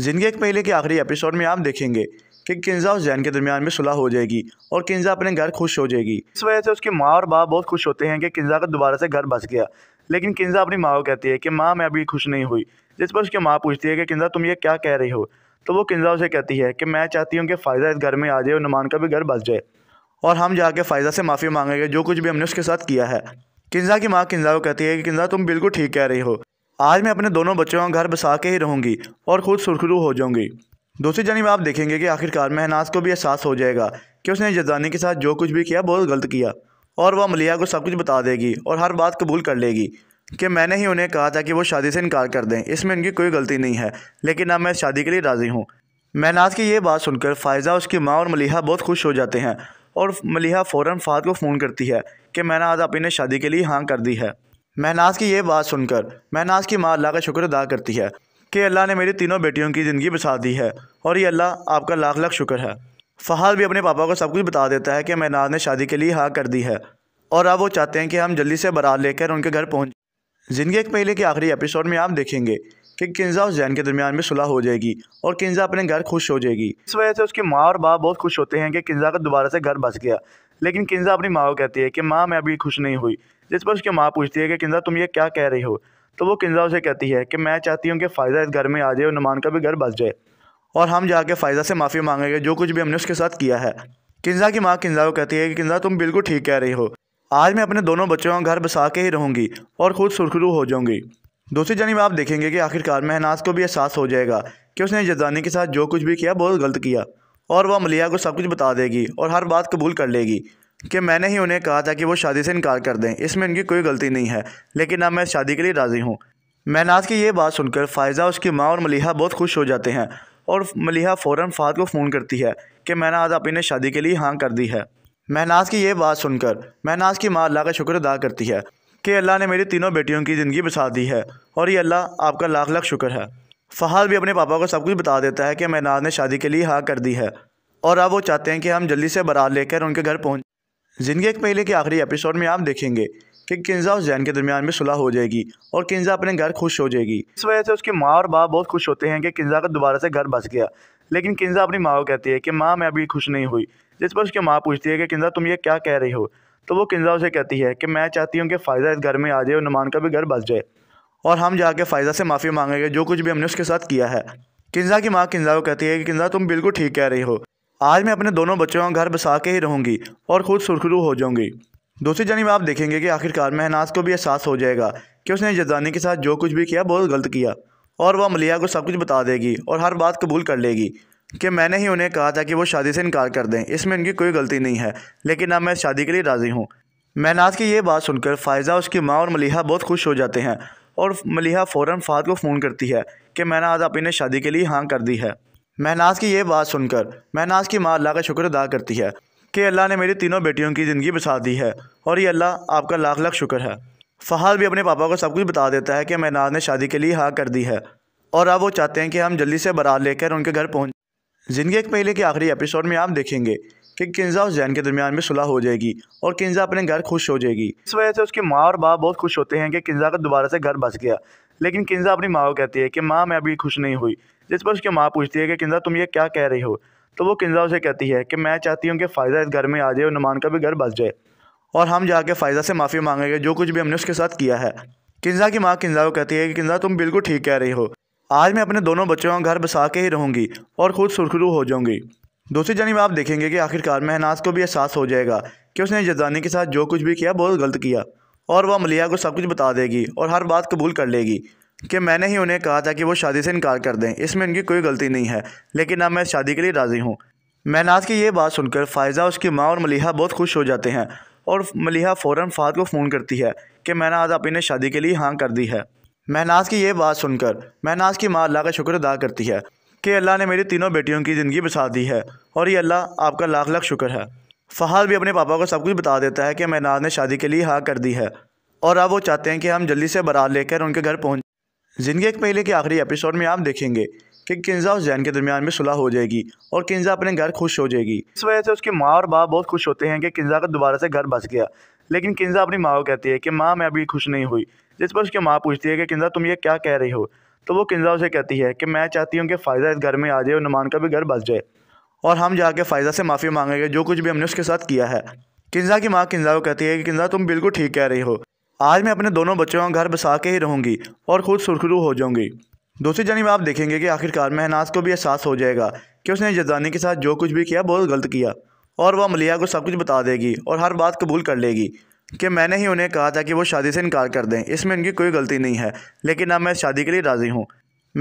ज़िंदगी एक पहले के आखिरी एपिसोड में आप देखेंगे कि किन्जा और जैन के दरमियान में सुलह हो जाएगी और किन्जा अपने घर खुश हो जाएगी इस वजह से उसकी माँ और बाप बहुत खुश होते हैं कि किन्जा का दोबारा से घर बस गया लेकिन किन्जा अपनी माँ को कहती है कि माँ मैं अभी खुश नहीं हुई जिस पर उसकी माँ पूछती है कि किन्जा तुम ये क्या कह रही हो तो वो किन्जा उसे कहती है कि मैं चाहती हूँ कि फ़ायदा इस घर में आ जाए और नुमान का भी घर बस जाए और हम जाके फ़ायदा से माफ़ी मांगेंगे जो कुछ भी हमने उसके साथ किया है किन्जा की माँ किन्जा को कहती है कि किन्जा तुम बिल्कुल ठीक कह रही हो आज मैं अपने दोनों बच्चों का घर बसा के ही रहूँगी और खुद सुरखरू हो जाऊँगी दूसरी जानब आप देखेंगे कि आखिरकार महनाज को भी एहसास हो जाएगा कि उसने जजानी के साथ जो कुछ भी किया बहुत गलत किया और वह मलिया को सब कुछ बता देगी और हर बात कबूल कर लेगी कि मैंने ही उन्हें कहा था कि वो शादी से इनकार कर दें इसमें उनकी कोई गलती नहीं है लेकिन अब मैं शादी के लिए राज़ी हूँ महनाज की ये बात सुनकर फ़ायज़ा उसकी माँ और मलिहा बहुत खुश हो जाते हैं और मलिहा फ़ौर फाद को फ़ोन करती है कि आज अपनी ने शादी के लिए हाँ कर दी है महनाज की यह बात सुनकर महनाज की माँ अल्लाह का शुक्र अदा करती है कि अल्लाह ने मेरी तीनों बेटियों की ज़िंदगी बचा दी है और ये अल्लाह आपका लाख लाख शुक्र है फ़हाद भी अपने पापा को सब कुछ बता देता है कि महनाज ने शादी के लिए हाँ कर दी है और अब वो चाहते हैं कि हम जल्दी से बारात लेकर उनके घर पहुँच ज़िंदगी एक पहले के आखिरी एपिसोड में आप देखेंगे कि किन्जा और जैन के दरमियान में सुलह हो जाएगी और किन्जा अपने घर खुश हो जाएगी इस वजह से उसकी माँ और बाप बहुत खुश होते हैं कि किन्जा का दोबारा से घर बस गया लेकिन किन्जा अपनी माँ को कहती है कि माँ मैं अभी खुश नहीं हुई जिस पर उसकी माँ पूछती है कि किंजा तुम ये क्या कह रही हो तो वो किंजा उसे कहती है कि मैं चाहती हूँ कि फ़ायदा इस घर में आ जाए और नुमान का भी घर बस जाए और हम जाके फ़ायदा से माफ़ी मांगेंगे जो कुछ भी हमने उसके साथ किया है किंजा की माँ किंजा को कहती है कि किंजा तुम बिल्कुल ठीक कह रही हो आज मैं अपने दोनों बच्चों का घर बसा के ही रहूँगी और ख़ुद सुरखरू हो जाऊँगी दूसरी जानी आप देखेंगे कि आखिरकार महनाज को भी एहसास हो जाएगा कि उसने जजानी के साथ जो कुछ भी किया बहुत गलत किया और वह मलिया को सब कुछ बता देगी और हर बात कबूल कर लेगी कि मैंने ही उन्हें कहा था कि वो शादी से इनकार कर दें इसमें उनकी कोई गलती नहीं है लेकिन अब मैं शादी के लिए राज़ी हूँ महनाज की ये बात सुनकर फ़ायज़ा उसकी माँ और मलिहा बहुत खुश हो जाते हैं और मलिहा फ़ौर फ़ाद को फ़ोन करती है कि महनाज आप इन्हें शादी के लिए हाँ कर दी है महनाज की ये बात सुनकर महनाज की माँ अल्लाह का शुक्र अदा करती है कि अल्लाह ने मेरी तीनों बेटियों की ज़िंदगी बसा दी है और ये अल्लाह आपका लाख लाख शुक्र है फ़हाद भी अपने पापा को सब कुछ बता देता है कि महनाज ने शादी के लिए हाँ कर दी है और अब वो चाहते हैं कि हम जल्दी से बरात लेकर उनके घर पहुँच जिंदगी एक पहले के आखिरी एपिसोड में आप देखेंगे कि किन्जा और जैन के दरमियान में सुलह हो जाएगी और किन्जा अपने घर खुश हो जाएगी इस वजह से उसकी माँ और बाप बहुत खुश होते हैं कि किन्जा का दोबारा से घर बस गया लेकिन किन्जा अपनी माँ को कहती है कि माँ मैं अभी खुश नहीं हुई जिस पर उसकी माँ पूछती है कि किन्जा तुम ये क्या कह रही हो तो वो किन्जा उसे कहती है कि मैं चाहती हूँ कि फ़ायदा इस घर में आ जाए और नुमान का भी घर बस जाए और हम जाके फ़ायदा से माफ़ी मांगेंगे जो कुछ भी हमने उसके साथ किया है किन्जा की माँ किन्जा को कहती है कि किन्जा तुम बिल्कुल ठीक कह रही हो आज मैं अपने दोनों बच्चों का घर बसा के ही रहूँगी और ख़ुद सुरखरू हो जाऊँगी दूसरी जानब आप देखेंगे कि आखिरकार महनाज को भी एहसास हो जाएगा कि उसने जजानी के साथ जो कुछ भी किया बहुत गलत किया और वह मलिया को सब कुछ बता देगी और हर बात कबूल कर लेगी कि मैंने ही उन्हें कहा था कि वो शादी से इनकार कर दें इसमें उनकी कोई गलती नहीं है लेकिन अब मैं शादी के लिए राज़ी हूँ महनाज की ये बात सुनकर फ़ायज़ा उसकी माँ और मलिहा बहुत खुश हो जाते हैं और मलिहा फ़ौर फाद को फ़ोन करती है कि आज अपनी ने शादी के लिए हाँ कर दी है महनाज की यह बात सुनकर महनाज की माँ अल्लाह का शुक्र अदा करती है कि अल्लाह ने मेरी तीनों बेटियों की ज़िंदगी बसा दी है और ये अल्लाह आपका लाख लाख शुक्र है फ़हाद भी अपने पापा को सब कुछ बता देता है कि महनाज ने शादी के लिए हाँ कर दी है और अब वो चाहते हैं कि हम जल्दी से बारात लेकर उनके घर पहुँच ज़िंदगी एक पहले के आखिरी एपिसोड में आप देखेंगे कि किन्जा और जैन के दरमियान में सुलह हो जाएगी और किन्जा अपने घर खुश हो जाएगी इस वजह से उसकी माँ और बाप बहुत खुश होते हैं कि किन्जा का दोबारा से घर बस गया लेकिन किन्जा अपनी माँ को कहती है कि माँ मैं अभी खुश नहीं हुई जिस पर उसकी माँ पूछती है कि किंजा तुम ये क्या कह रही हो तो वो किंजा उसे कहती है कि मैं चाहती हूँ कि फ़ायदा इस घर में आ जाए और नुमान का भी घर बस जाए और हम जाके फ़ायदा से माफ़ी मांगेंगे जो कुछ भी हमने उसके साथ किया है किंजा की माँ किंजा को कहती है कि किंजा तुम बिल्कुल ठीक कह रही हो आज मैं अपने दोनों बच्चों का घर बसा के ही रहूँगी और खुद सुरखरू हो जाऊँगी दूसरी जानी आप देखेंगे कि आखिरकार महनाज को भी एहसास हो जाएगा कि उसने जजानी के साथ जो कुछ भी किया बहुत गलत किया और वह मलिया को सब कुछ बता देगी और हर बात कबूल कर लेगी कि मैंने ही उन्हें कहा था कि वो शादी से इनकार कर दें इसमें उनकी कोई गलती नहीं है लेकिन अब मैं शादी के लिए राज़ी हूँ महनाज की ये बात सुनकर फ़ायज़ा उसकी माँ और मलिहा बहुत खुश हो जाते हैं और मलिहा फ़ौर फाद को फ़ोन करती है कि महनाज अपनी ने शादी के लिए हाँ कर दी है महनाज की ये बात सुनकर महनाज की माँ अल्लाह का शुक्र अदा करती है कि अल्लाह ने मेरी तीनों बेटियों की ज़िंदगी बसा दी है और ये अल्लाह आपका लाख लाख शुक्र है फ़हाद भी अपने पापा को सब कुछ बता देता है कि महनाज ने शादी के लिए हाँ कर दी है और अब वो चाहते हैं कि हम जल्दी से बारात लेकर उनके घर पहुँच ज़िंदगी एक पहले के आखिरी एपिसोड में आप देखेंगे कि किन्जा और जैन के दरमियान में सुलह हो जाएगी और किन्जा अपने घर खुश हो जाएगी इस वजह से उसकी माँ और बाप बहुत खुश होते हैं कि किन्जा का दोबारा से घर बस गया लेकिन किन्जा अपनी माँ को कहती है कि माँ मैं अभी खुश नहीं हुई जिस पर उसकी माँ पूछती है कि किन्जा तुम ये क्या कह रही हो तो वो किन्जा उसे कहती है कि मैं चाहती हूँ कि फ़ायदा इस घर में आ जाए और नुमान का भी घर बस जाए और हम जाके फ़ायदा से माफ़ी मांगेंगे जो कुछ भी हमने उसके साथ किया है किन्जा की माँ किन्जा को कहती है कि किन्जा तुम बिल्कुल ठीक कह रही हो आज मैं अपने दोनों बच्चों का घर बसा के ही रहूँगी और ख़ुद सुरखरू हो जाऊँगी दूसरी जानब आप देखेंगे कि आखिरकार महनाज को भी एहसास हो जाएगा कि उसने जजानी के साथ जो कुछ भी किया बहुत गलत किया और वह मलिया को सब कुछ बता देगी और हर बात कबूल कर लेगी कि मैंने ही उन्हें कहा था कि वो शादी से इनकार कर दें इसमें उनकी कोई गलती नहीं है लेकिन अब मैं शादी के लिए राज़ी हूँ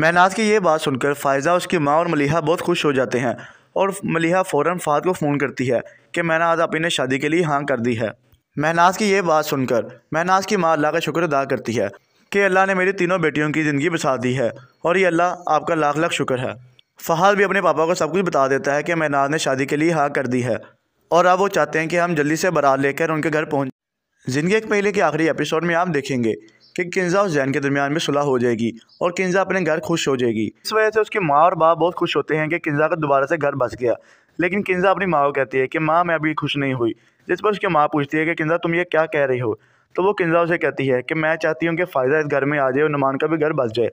महनाज की ये बात सुनकर फ़ायज़ा उसकी माँ और मलिहा बहुत खुश हो जाते हैं और मलिहा फ़ौर फाद को फ़ोन करती है कि महनाज आप इन्हें शादी के लिए हाँ कर दी है महनाज की यह बात सुनकर महनाज की माँ अल्लाह का शुक्र अदा करती है कि अल्लाह ने मेरी तीनों बेटियों की ज़िंदगी बसा दी है और ये अल्लाह आपका लाख लाख शुक्र है फ़हाद भी अपने पापा को सब कुछ बता देता है कि महनाज ने शादी के लिए हाँ कर दी है और अब वो चाहते हैं कि हम जल्दी से बारात लेकर उनके घर पहुँच ज़िंदगी एक पहले के आखिरी एपिसोड में आप देखेंगे कि किन्जा और जैन के दरमियान में सुलह हो जाएगी और किन्जा अपने घर खुश हो जाएगी इस वजह से उसकी माँ और बाप बहुत खुश होते हैं कि किन्जा का दोबारा से घर बस गया लेकिन किन्जा अपनी माँ को कहती है कि माँ मैं अभी खुश नहीं हुई जिस पर उसकी माँ पूछती है कि किंजा तुम ये क्या कह रही हो तो वो किंजा उसे कहती है कि मैं चाहती हूँ कि फ़ायदा इस घर में आ जाए और नुमान का भी घर बस जाए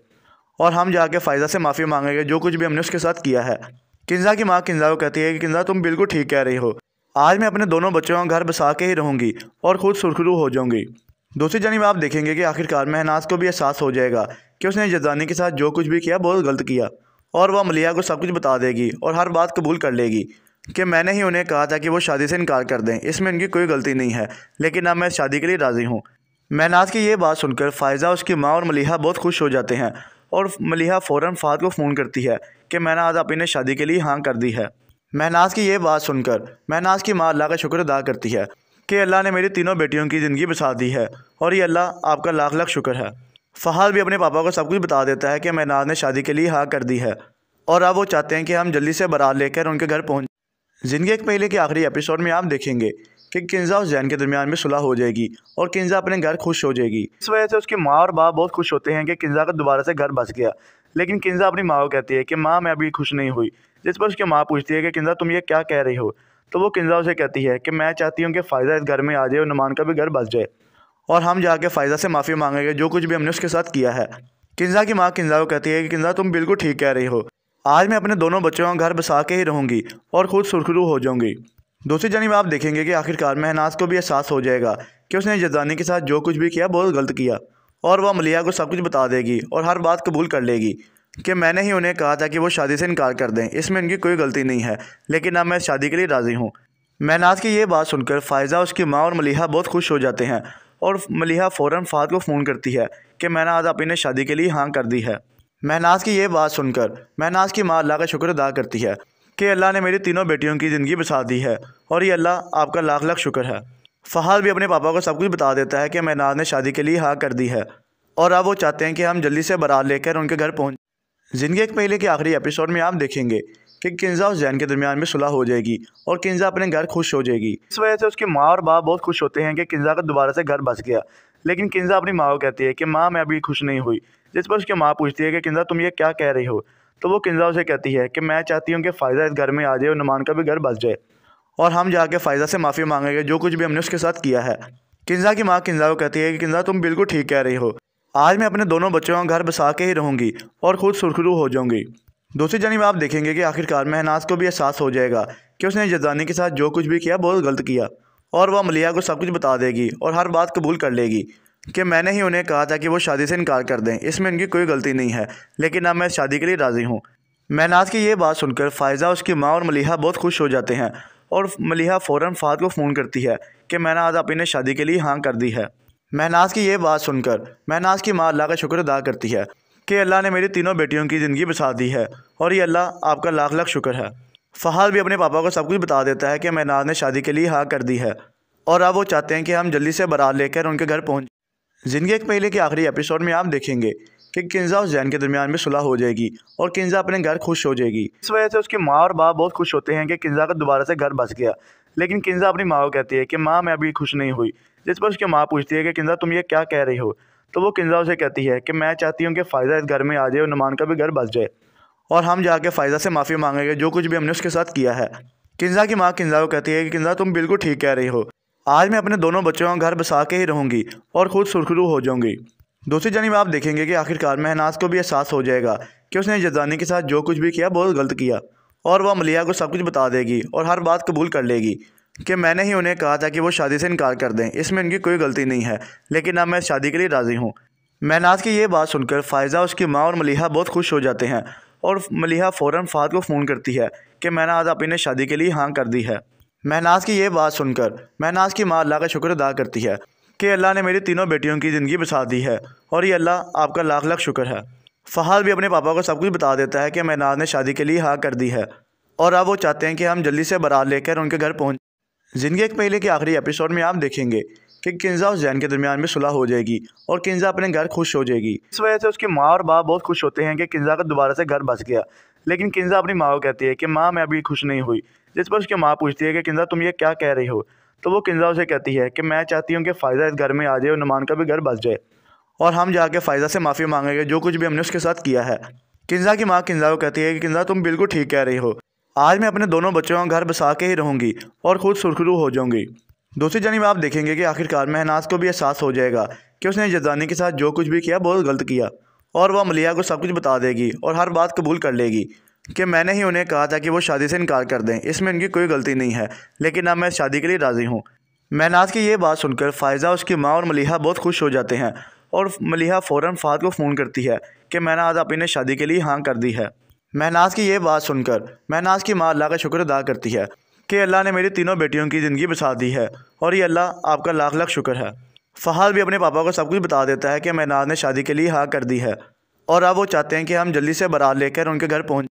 और हम जाके फ़ायदा से माफ़ी मांगेंगे जो कुछ भी हमने उसके साथ किया है किंजा की माँ किंजा को कहती है कि किंजा तुम बिल्कुल ठीक कह रही हो आज मैं अपने दोनों बच्चों का घर बसा के ही रहूँगी और ख़ुद सुरखरू हो जाऊँगी दूसरी जानी आप देखेंगे कि आखिरकार महनाज को भी एहसास हो जाएगा कि उसने जजानी के साथ जो कुछ भी किया बहुत गलत किया और वह मलिया को सब कुछ बता देगी और हर बात कबूल कर लेगी कि मैंने ही उन्हें कहा था कि वो शादी से इनकार कर दें इसमें उनकी कोई गलती नहीं है लेकिन अब मैं शादी के लिए राज़ी हूँ महनाज की ये बात सुनकर फ़ायज़ा उसकी माँ और मलिहा बहुत खुश हो जाते हैं और मलिहा फ़ौर फाद को फ़ोन करती है कि महनाज आप ने शादी के लिए हाँ कर दी है महनाज की ये बात सुनकर महनाज की माँ अल्लाह का शुक्र अदा करती है कि अल्लाह ने मेरी तीनों बेटियों की ज़िंदगी बसा दी है और ये अल्लाह आपका लाख लाख शुक्र है फ़हाद भी अपने पापा को सब कुछ बता देता है कि महनाज ने शादी के लिए हाँ कर दी है और अब वो चाहते हैं कि हम जल्दी से बारात लेकर उनके घर पहुँच ज़िंदगी एक पहले के आखिरी एपिसोड में आप देखेंगे कि किन्जा और जैन के दरमियान में सुलह हो जाएगी और किन्जा अपने घर खुश हो जाएगी इस वजह से उसकी माँ और बाप बहुत खुश होते हैं कि किन्जा का दोबारा से घर बस गया लेकिन किन्जा अपनी माँ को कहती है कि माँ मैं अभी खुश नहीं हुई जिस पर उसकी माँ पूछती है कि किन्जा तुम ये क्या कह रही हो तो वो किन्जा उसे कहती है कि मैं चाहती हूँ कि फ़ायदा इस घर में आ जाए और नुमान का भी घर बस जाए और हम जाके फ़ायदा से माफ़ी मांगेंगे जो कुछ भी हमने उसके साथ किया है किन्जा की माँ किन्जा को कहती है कि किन्जा तुम बिल्कुल ठीक कह रही हो आज मैं अपने दोनों बच्चों का घर बसा के ही रहूँगी और ख़ुद सुरखरू हो जाऊँगी दूसरी जानब आप देखेंगे कि आखिरकार महनाज को भी एहसास हो जाएगा कि उसने जजानी के साथ जो कुछ भी किया बहुत गलत किया और वह मलिया को सब कुछ बता देगी और हर बात कबूल कर लेगी कि मैंने ही उन्हें कहा था कि वो शादी से इनकार कर दें इसमें उनकी कोई गलती नहीं है लेकिन अब मैं शादी के लिए राज़ी हूँ महनाज की ये बात सुनकर फ़ायज़ा उसकी माँ और मलिहा बहुत खुश हो जाते हैं और मलिहा फ़ौर फाद को फ़ोन करती है कि आज अपनी ने शादी के लिए हाँ कर दी है महनाज की यह बात सुनकर महनाज की माँ अल्लाह का शुक्र अदा करती है कि अल्लाह ने मेरी तीनों बेटियों की ज़िंदगी बचा दी है और ये अल्लाह आपका लाख लाख शुक्र है फ़हाद भी अपने पापा को सब कुछ बता देता है कि महनाज ने शादी के लिए हाँ कर दी है और अब वो चाहते हैं कि हम जल्दी से बारात लेकर उनके घर पहुँच ज़िंदगी एक पहले के आखिरी एपिसोड में आप देखेंगे कि किन्जा और जैन के दरमियान में सुलह हो जाएगी और किन्जा अपने घर खुश हो जाएगी इस वजह से उसकी माँ और बाप बहुत खुश होते हैं कि किन्जा का दोबारा से घर बस गया लेकिन किन्जा अपनी माँ को कहती है कि माँ मैं अभी खुश नहीं हुई जिस पर उसकी माँ पूछती है कि किंजा तुम ये क्या कह रही हो तो वो किंजा उसे कहती है कि मैं चाहती हूँ कि फ़ायदा इस घर में आ जाए और नुमान का भी घर बस जाए और हम जाके फ़ायदा से माफ़ी मांगेंगे जो कुछ भी हमने उसके साथ किया है किंजा की माँ किंजा को कहती है कि किंजा तुम बिल्कुल ठीक कह रही हो आज मैं अपने दोनों बच्चों का घर बसा के ही रहूँगी और ख़ुद सुरखरू हो जाऊँगी दूसरी जानी आप देखेंगे कि आखिरकार महनाज को भी एहसास हो जाएगा कि उसने जजानी के साथ जो कुछ भी किया बहुत गलत किया और वह मलिया को सब कुछ बता देगी और हर बात कबूल कर लेगी कि मैंने ही उन्हें कहा था कि वो शादी से इनकार कर दें इसमें उनकी कोई गलती नहीं है लेकिन अब मैं शादी के लिए राज़ी हूँ महनाज की ये बात सुनकर फ़ायज़ा उसकी माँ और मलिहा बहुत खुश हो जाते हैं और मलिहा फ़ौर फ़ाद को फ़ोन करती है कि मैंने आज अपने शादी के लिए हाँ कर दी है महनाज की ये बात सुनकर महनाज की माँ अल्लाह का शुक्र अदा करती है कि अल्लाह ने मेरी तीनों बेटियों की ज़िंदगी बसा दी है और ये अल्लाह आपका लाख लाख शुक्र है फ़हाद भी अपने पापा को सब कुछ बता देता है कि महनाज ने शादी के लिए हाँ कर दी है और अब वो चाहते हैं कि हम जल्दी से बारात लेकर उनके घर पहुँच ज़िंदगी एक महीने के आखिरी एपिसोड में आप देखेंगे कि किन्जा और जैन के दरमियान में सुलह हो जाएगी और किन्जा अपने घर खुश हो जाएगी इस वजह से उसकी माँ और बाप बहुत खुश होते हैं कि किन्जा का दोबारा से घर बस गया लेकिन किन्जा अपनी माँ को कहती है कि माँ मैं अभी खुश नहीं हुई जिस पर उसकी माँ पूछती है कि किन्जा तुम ये क्या कह रही हो तो वो किन्जा उसे कहती है कि मैं चाहती हूँ कि फ़ायदा इस घर में आ जाए और नुमान का भी घर बस जाए और हम जाके फ़ायदा से माफ़ी मांगेंगे जो कुछ भी हमने उसके साथ किया है किन्जा की माँ किन्जा को कहती है कि किन्जा तुम बिल्कुल ठीक कह रही हो आज मैं अपने दोनों बच्चों का घर बसा के ही रहूँगी और ख़ुद सुरखरू हो जाऊँगी दूसरी जानब आप देखेंगे कि आखिरकार महनाज को भी एहसास हो जाएगा कि उसने जजानी के साथ जो कुछ भी किया बहुत गलत किया और वह मलिया को सब कुछ बता देगी और हर बात कबूल कर लेगी कि मैंने ही उन्हें कहा था कि वो शादी से इनकार कर दें इसमें उनकी कोई गलती नहीं है लेकिन अब मैं शादी के लिए राज़ी हूँ महनाज की ये बात सुनकर फ़ायज़ा उसकी माँ और मलिहा बहुत खुश हो जाते हैं और मलिहा फ़ौर फाद को फ़ोन करती है कि आज अपनी ने शादी के लिए हाँ कर दी है महनाज की यह बात सुनकर महनाज की माँ अल्लाह का शुक्र अदा करती है कि अल्लाह ने मेरी तीनों बेटियों की ज़िंदगी बसा दी है और ये अल्लाह आपका लाख लाख शुक्र है फ़हाद भी अपने पापा को सब कुछ बता देता है कि महनाज ने शादी के लिए हाँ कर दी है और अब वो चाहते हैं कि हम जल्दी से बारात लेकर उनके घर पहुँच ज़िंदगी एक पहले के आखिरी एपिसोड में आप देखेंगे कि किन्जा और जैन के दरमियान में सुलह हो जाएगी और किन्जा अपने घर खुश हो जाएगी इस वजह से उसकी माँ और बाप बहुत खुश होते हैं कि किन्जा का दोबारा से घर बस गया लेकिन किंजा अपनी माँ को कहती है कि माँ मैं अभी खुश नहीं हुई जिस पर उसकी माँ पूछती है कि किंजा तुम ये क्या कह रही हो तो वो किंजा उसे कहती है कि मैं चाहती हूँ कि फ़ायदा इस घर में आ जाए और नुमान का भी घर बस जाए और हम जाके फ़ायदा से माफ़ी मांगेंगे जो कुछ भी हमने उसके साथ किया है किंजा की माँ किंजा को कहती है कि किंजा तुम बिल्कुल ठीक कह रही हो आज मैं अपने दोनों बच्चों का घर बसा के ही रहूँगी और खुद सुरखरू हो जाऊँगी दूसरी जानी आप देखेंगे कि आखिरकार महनाज को भी एहसास हो जाएगा कि उसने जदानी के साथ जो कुछ भी किया बहुत गलत किया और वह मलिया को सब कुछ बता देगी और हर बात कबूल कर लेगी कि मैंने ही उन्हें कहा था कि वो शादी से इनकार कर दें इसमें उनकी कोई गलती नहीं है लेकिन अब मैं शादी के लिए राज़ी हूँ महनाज की ये बात सुनकर फ़ायज़ा उसकी माँ और मलिहा बहुत खुश हो जाते हैं और मलिहा फ़ौर फाद को फ़ोन करती है कि महनाज अपनी ने शादी के लिए हाँ कर दी है महनाज की ये बात सुनकर महनाज की माँ अल्लाह का शुक्र अदा करती है कि अल्लाह ने मेरी तीनों बेटियों की ज़िंदगी बसा दी है और ये अल्लाह आपका लाख लाख शुक्र है फ़हाद भी अपने पापा को सब कुछ बता देता है कि महनाज ने शादी के लिए हाँ कर दी है और अब वो चाहते हैं कि हम जल्दी से बरात लेकर उनके घर पहुँच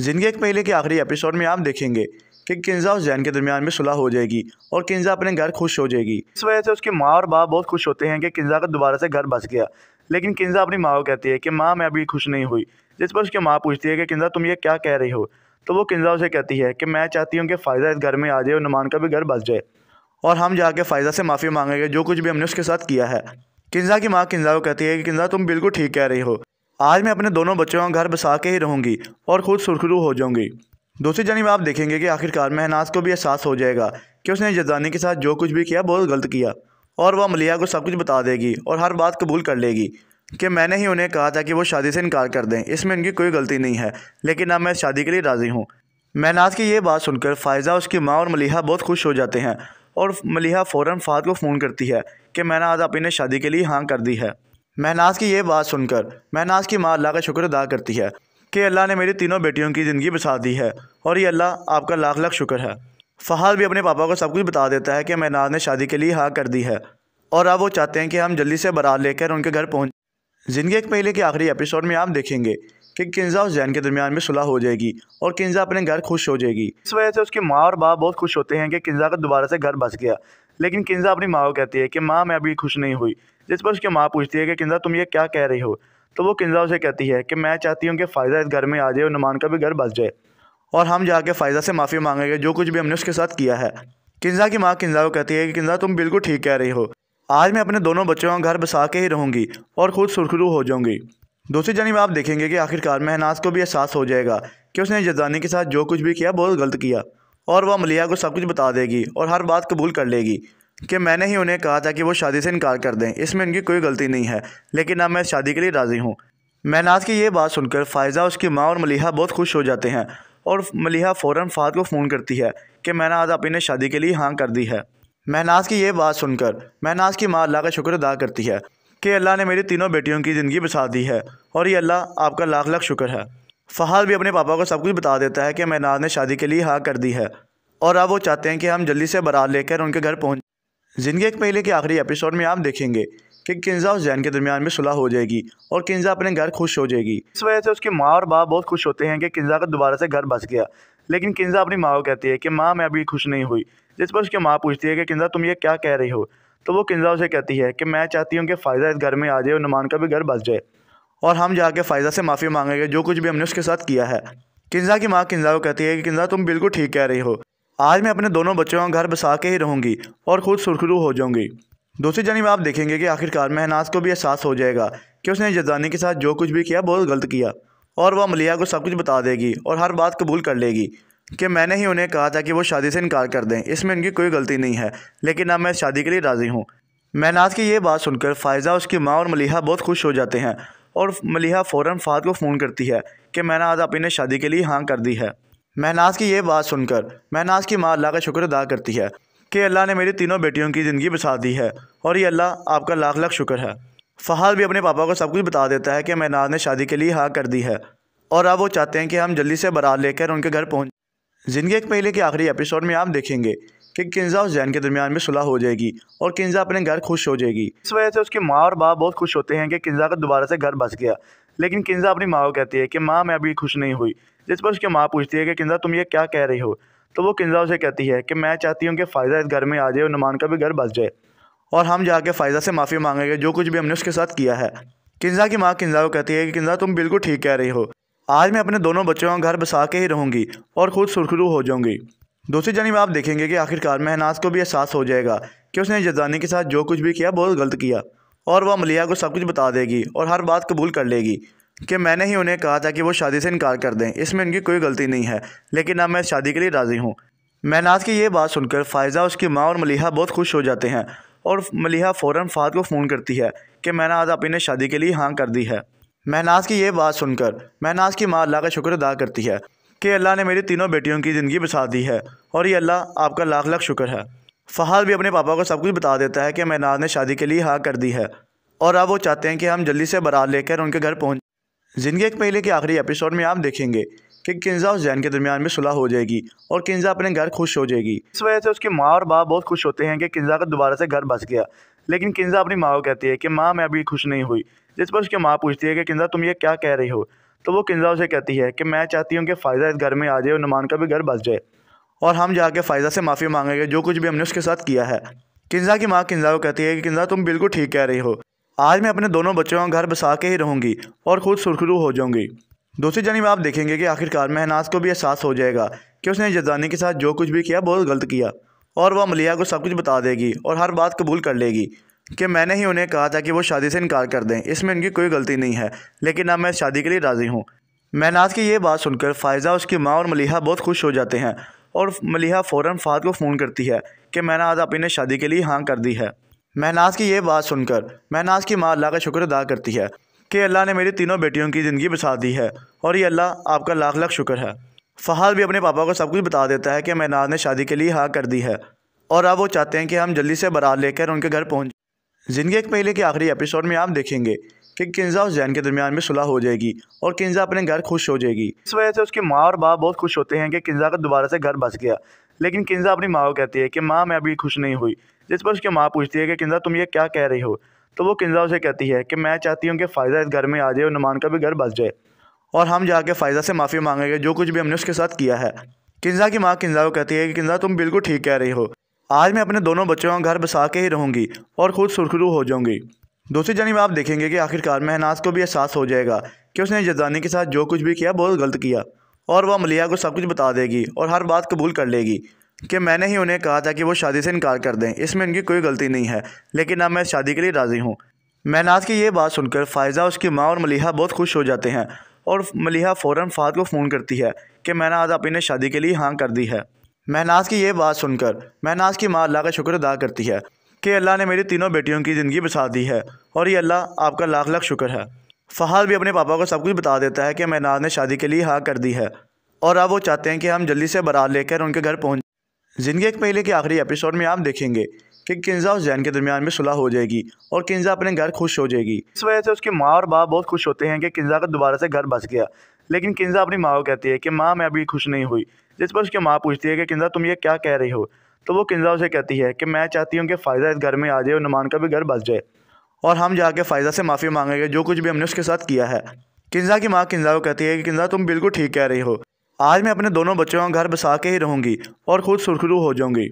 जिंदगी एक पहले के आखिरी एपिसोड में आप देखेंगे कि किन्जा और जैन के दरमियान में सुलह हो जाएगी और किन्जा अपने घर खुश हो जाएगी इस वजह से उसकी माँ और बाप बहुत खुश होते हैं कि किन्जा का दोबारा से घर बस गया लेकिन किन्जा अपनी माँ को कहती है कि माँ मैं अभी खुश नहीं हुई जिस पर उसकी माँ पूछती है कि किन्जा तुम ये क्या कह रही हो तो वो किन्जा उसे कहती है कि मैं चाहती हूँ कि फ़ायदा इस घर में आ जाए और नुमान का भी घर बस जाए और हम जाके फायजा से माफ़ी मांगेंगे जो कुछ भी हमने उसके साथ किया है किन्जा की माँ किन्जा को कहती है कि किन्जा तुम बिल्कुल ठीक कह रही हो आज मैं अपने दोनों बच्चों का घर बसा के ही रहूँगी और खुद सुरखरू हो जाऊँगी दूसरी जानी आप देखेंगे कि आखिरकार महनाज को भी एहसास हो जाएगा कि उसने जजानी के साथ जो कुछ भी किया बहुत गलत किया और वह मलिया को सब कुछ बता देगी और हर बात कबूल कर लेगी कि मैंने ही उन्हें कहा था कि वो शादी से इनकार कर दें इसमें उनकी कोई गलती नहीं है लेकिन अब मैं शादी के लिए राज़ी हूँ महनाज की ये बात सुनकर फ़ायज़ा उसकी माँ और मलिहा बहुत खुश हो जाते हैं और मलिहा फ़ौर फ़ाद को फ़ोन करती है कि महनाज अपनी ने शादी के लिए हाँ कर दी है महनाज की यह बात सुनकर महनाज की माँ अल्लाह का शुक्र अदा करती है कि अल्लाह ने मेरी तीनों बेटियों की ज़िंदगी बसा दी है और ये अल्लाह आपका लाख लाख शुक्र है फ़हाद भी अपने पापा को सब कुछ बता देता है कि महनाज ने शादी के लिए हाँ कर दी है और अब वो चाहते हैं कि हम जल्दी से बारात लेकर उनके घर पहुँच जिंदगी एक पहले के आखिरी एपिसोड में आप देखेंगे कि किन्जा और जैन के दरमियान में सुलह हो जाएगी और किन्जा अपने घर खुश हो जाएगी इस वजह से उसकी माँ और बाप बहुत खुश होते हैं कि किन्जा का दोबारा से घर बस गया लेकिन किन्जा अपनी माँ को कहती है कि माँ मैं अभी खुश नहीं हुई जिस पर उसकी माँ पूछती है कि किन्जा तुम ये क्या कह रही हो तो वो किन्जा उसे कहती है कि मैं चाहती हूँ कि फ़ायदा इस घर में आ जाए और नुमान का भी घर बस जाए और हम जाके फ़ायदा से माफ़ी मांगेंगे जो कुछ भी हमने उसके साथ किया है किन्जा की माँ किन्जा को कहती है कि किन्जा तुम बिल्कुल ठीक कह रही हो आज मैं अपने दोनों बच्चों का घर बसा के ही रहूँगी और खुद सुरखरू हो जाऊँगी दूसरी जानी आप देखेंगे कि आखिरकार महनाज को भी एहसास हो जाएगा कि उसने जजानी के साथ जो कुछ भी किया बहुत गलत किया और वह मलिया को सब कुछ बता देगी और हर बात कबूल कर लेगी कि मैंने ही उन्हें कहा था कि वो शादी से इनकार कर दें इसमें उनकी कोई गलती नहीं है लेकिन अब मैं शादी के लिए राज़ी हूँ महनाज की ये बात सुनकर फ़ायज़ा उसकी माँ और मलिहा बहुत खुश हो जाते हैं और मलिहा फ़ौर फाद को फ़ोन करती है कि महनाज आप ने शादी के लिए हाँ कर दी है महनाज की ये बात सुनकर महनाज की माँ अल्लाह का शुक्र अदा करती है कि अल्लाह ने मेरी तीनों बेटियों की ज़िंदगी बचा दी है और ये अल्लाह आपका लाख लाख शुक्र है फ़हाद भी अपने पापा को सब कुछ बता देता है कि मैनाज ने शादी के लिए हाँ कर दी है और अब वो चाहते हैं कि हम जल्दी से बारात लेकर उनके घर पहुँच ज़िंदगी एक पहले के आखिरी एपिसोड में आप देखेंगे कि किन्जा और जैन के दरमियान में सुलह हो जाएगी और किन्जा अपने घर खुश हो जाएगी इस वजह से उसकी माँ और बाप बहुत खुश होते हैं कि किन्जा का दोबारा से घर बस गया लेकिन किन्जा अपनी माँ को कहती है कि माँ मैं अभी खुश नहीं हुई जिस पर उसकी माँ पूछती है कि किन्जा तुम ये क्या कह रही हो तो वो किन्जा उसे कहती है कि मैं चाहती हूँ कि फ़ायज़ा इस घर में आ जाए और नुमान का भी घर बस जाए और हम जाके फ़ायजा से माफ़ी मांगेंगे जो कुछ भी हमने उसके साथ किया है किन्जा की माँ किन्जा को कहती है कि किन्जा तुम बिल्कुल ठीक कह रही हो आज मैं अपने दोनों बच्चों का घर बसा के ही रहूँगी और ख़ुद सुरखरू हो जाऊँगी दूसरी जानी आप देखेंगे कि आखिरकार महनाज को भी एहसास हो जाएगा कि उसने जजानी के साथ जो कुछ भी किया बहुत गलत किया और वह मलिया को सब कुछ बता देगी और हर बात कबूल कर लेगी कि मैंने ही उन्हें कहा था कि वो शादी से इनकार कर दें इसमें उनकी कोई गलती नहीं है लेकिन अब मैं शादी के लिए राज़ी हूँ महनाज की ये बात सुनकर फ़ायज़ा उसकी माँ और मलिहा बहुत खुश हो जाते हैं और मलिहा फ़ौर फ़ाद को फ़ोन करती है कि महनाज आप इन्हें शादी के लिए हाँ कर दी है महनाज की ये बात सुनकर महनाज की माँ अल्लाह का शुक्र अदा करती है कि अल्लाह ने मेरी तीनों बेटियों की ज़िंदगी बसा दी है और ये अल्लाह आपका लाख लाख शुक्र है फ़हाद भी अपने पापा को सब कुछ बता देता है कि महनाज ने शादी के लिए हाँ कर दी है और अब वो चाहते हैं कि हम जल्दी से बारात लेकर उनके घर पहुँच जिंदगी एक पहले के आखिरी एपिसोड में आप देखेंगे कि किन्जा और जैन के दरमियान में सुलह हो जाएगी और किन्जा अपने घर खुश हो जाएगी इस वजह से उसकी माँ और बाप बहुत खुश होते हैं कि किन्जा का दोबारा से घर बस गया लेकिन किन्जा अपनी माँ को कहती है कि माँ मैं अभी खुश नहीं हुई जिस पर उसकी माँ पूछती है कि किन्जा तुम ये क्या कह रही हो तो वो किन्जा उसे कहती है कि मैं चाहती हूँ कि फ़ायदा इस घर में आ जाए और नुमान का भी घर बस जाए और हम जाके फ़ायदा से माफ़ी मांगेंगे जो कुछ भी हमने उसके साथ किया है किन्जा की माँ किन्जा को कहती है कि किन्जा तुम बिल्कुल ठीक कह रही हो आज मैं अपने दोनों बच्चों का घर बसा के ही रहूँगी और खुद सुरखरू हो जाऊँगी दूसरी जानी आप देखेंगे कि आखिरकार महनाज को भी एहसास हो जाएगा कि उसने जजानी के साथ जो कुछ भी किया बहुत गलत किया और वह मलिया को सब कुछ बता देगी और हर बात कबूल कर लेगी कि मैंने ही उन्हें कहा था कि वो शादी से इनकार कर दें इसमें उनकी कोई गलती नहीं है लेकिन अब मैं शादी के लिए राज़ी हूँ महनाज की ये बात सुनकर फ़ायज़ा उसकी माँ और मलिहा बहुत खुश हो जाते हैं और मलिहा फ़ौर फाद को फ़ोन करती है कि आज अपनी ने शादी के लिए हाँ कर दी है महनाज की ये बात सुनकर महनाज की माँ अल्लाह का शुक्र अदा करती है कि अल्लाह ने मेरी तीनों बेटियों की ज़िंदगी बसा दी है और ये अल्लाह आपका लाख लाख शुक्र है फ़हाद भी अपने पापा को सब कुछ बता देता है कि महनाज ने शादी के लिए हाँ कर दी है और अब वो चाहते हैं कि हम जल्दी से बारात लेकर उनके घर पहुँच ज़िंदगी एक पहले के आखिरी एपिसोड में आप देखेंगे कि किन्जा और जैन के दरमियान में सुलह हो जाएगी और किन्जा अपने घर खुश हो जाएगी इस वजह से उसकी माँ और बाप बहुत खुश होते हैं कि किन्जा का दोबारा से घर बस गया लेकिन किंजा अपनी माँ को कहती है कि माँ मैं अभी खुश नहीं हुई जिस पर उसकी माँ पूछती है कि किंजा तुम ये क्या कह रही हो तो वो किंजा उसे कहती है कि मैं चाहती हूँ कि फ़ायदा इस घर में आ जाए और नुमान का भी घर बस जाए और हम जाके फ़ायदा से माफ़ी मांगेंगे जो कुछ भी हमने उसके साथ किया है किंजा की माँ किंजा को कहती है कि किंजा तुम बिल्कुल ठीक कह रही हो आज मैं अपने दोनों बच्चों का घर बसा के ही रहूँगी और खुद सुरखरू हो जाऊँगी दूसरी जानी आप देखेंगे कि आखिरकार महनाज को भी एहसास हो जाएगा कि उसने जजानी के साथ जो कुछ भी किया बहुत गलत किया और वह मलिया को सब कुछ बता देगी और हर बात कबूल कर लेगी कि मैंने ही उन्हें कहा था कि वो शादी से इनकार कर दें इसमें उनकी कोई गलती नहीं है लेकिन अब मैं शादी के लिए राज़ी हूँ महनाज की ये बात सुनकर फ़ायज़ा उसकी माँ और मलिहा बहुत खुश हो जाते हैं और मलिहा फ़ौर फाद को फ़ोन करती है कि महनाज आप इन्हें शादी के लिए हाँ कर दी है महनाज की ये बात सुनकर महनाज की माँ अल्लाह का शुक्र अदा करती है कि अल्लाह ने मेरी तीनों बेटियों की ज़िंदगी बसा दी है और ये अल्लाह आपका लाख लाख शुक्र है फ़हाल भी अपने पापा को सब कुछ बता देता है कि मैनाज ने शादी के लिए हाँ कर दी है और अब वो चाहते हैं कि हम जल्दी से बारात लेकर उनके घर पहुँच जिंदगी एक पहले के आखिरी एपिसोड में आप देखेंगे कि किन्जा और जैन के दरमियान में सुलह हो जाएगी और किन्जा अपने घर खुश हो जाएगी इस वजह से उसकी माँ और बाप बहुत खुश होते हैं कि किन्जा का दोबारा से घर बस गया लेकिन किन्जा अपनी माँ को कहती है कि माँ मैं अभी खुश नहीं हुई जिस पर उसकी माँ पूछती है कि किन्जा तुम ये क्या कह रही हो तो वो किन्जा उसे कहती है कि मैं चाहती हूँ कि फ़ायदा इस घर में आ जाए और नुमान का भी घर बस जाए और हम जाके फायजा से माफ़ी मांगेंगे जो कुछ भी हमने उसके साथ किया है किन्जा की माँ किन्जा को कहती है कि किन्जा तुम बिल्कुल ठीक कह रही हो आज मैं अपने दोनों बच्चों का घर बसा के ही रहूँगी और खुद सुरखरू हो जाऊँगी दूसरी जानब आप देखेंगे कि आखिरकार महनाज को भी एहसास हो जाएगा कि उसने जजानी के साथ जो कुछ भी किया बहुत गलत किया और वह मलिया को सब कुछ बता देगी और हर बात कबूल कर लेगी कि मैंने ही उन्हें कहा था कि वो शादी से इनकार कर दें इसमें उनकी कोई गलती नहीं है लेकिन अब मैं शादी के लिए राज़ी हूँ महनाज की ये बात सुनकर फ़ायज़ा उसकी माँ और मलिहा बहुत खुश हो जाते हैं और मलिहा फ़ौर फ़ाद को फ़ोन करती है कि महनाज अपनी ने शादी के लिए हाँ कर दी है महनाज की यह बात सुनकर महनाज की माँ अल्लाह का शुक्र अदा करती है कि अल्लाह ने मेरी तीनों बेटियों की ज़िंदगी बसा दी है और ये अल्लाह आपका लाख लाख शुक्र है फ़हाद भी अपने पापा को सब कुछ बता देता है कि महनाज ने शादी के लिए हाँ कर दी है और अब वो चाहते हैं कि हम जल्दी से बारात लेकर उनके घर पहुँच ज़िंदगी एक पहले के आखिरी एपिसोड में आप देखेंगे कि किन्जा और जैन के दरमियान में सुलह हो जाएगी और किन्जा अपने घर खुश हो जाएगी इस वजह से उसकी माँ और बाप बहुत खुश होते हैं कि किन्जा का दोबारा से घर बस गया लेकिन किन्जा अपनी माँ को कहती है कि माँ मैं अभी खुश नहीं हुई जिस पर उसकी माँ पूछती है कि किन्जा तुम ये क्या कह रही हो तो वो किन्जा उसे कहती है कि मैं चाहती हूँ कि फ़ायदा इस घर में आ जाए और नुमान का भी घर बस जाए और हम जाके फ़ायदा से माफ़ी मांगेंगे जो कुछ भी हमने उसके साथ किया है किन्जा की माँ किन्जा को कहती है कि किन्जा तुम बिल्कुल ठीक कह रही हो आज मैं अपने दोनों बच्चों का घर बसा के ही रहूँगी और खुद सुरखरू हो जाऊँगी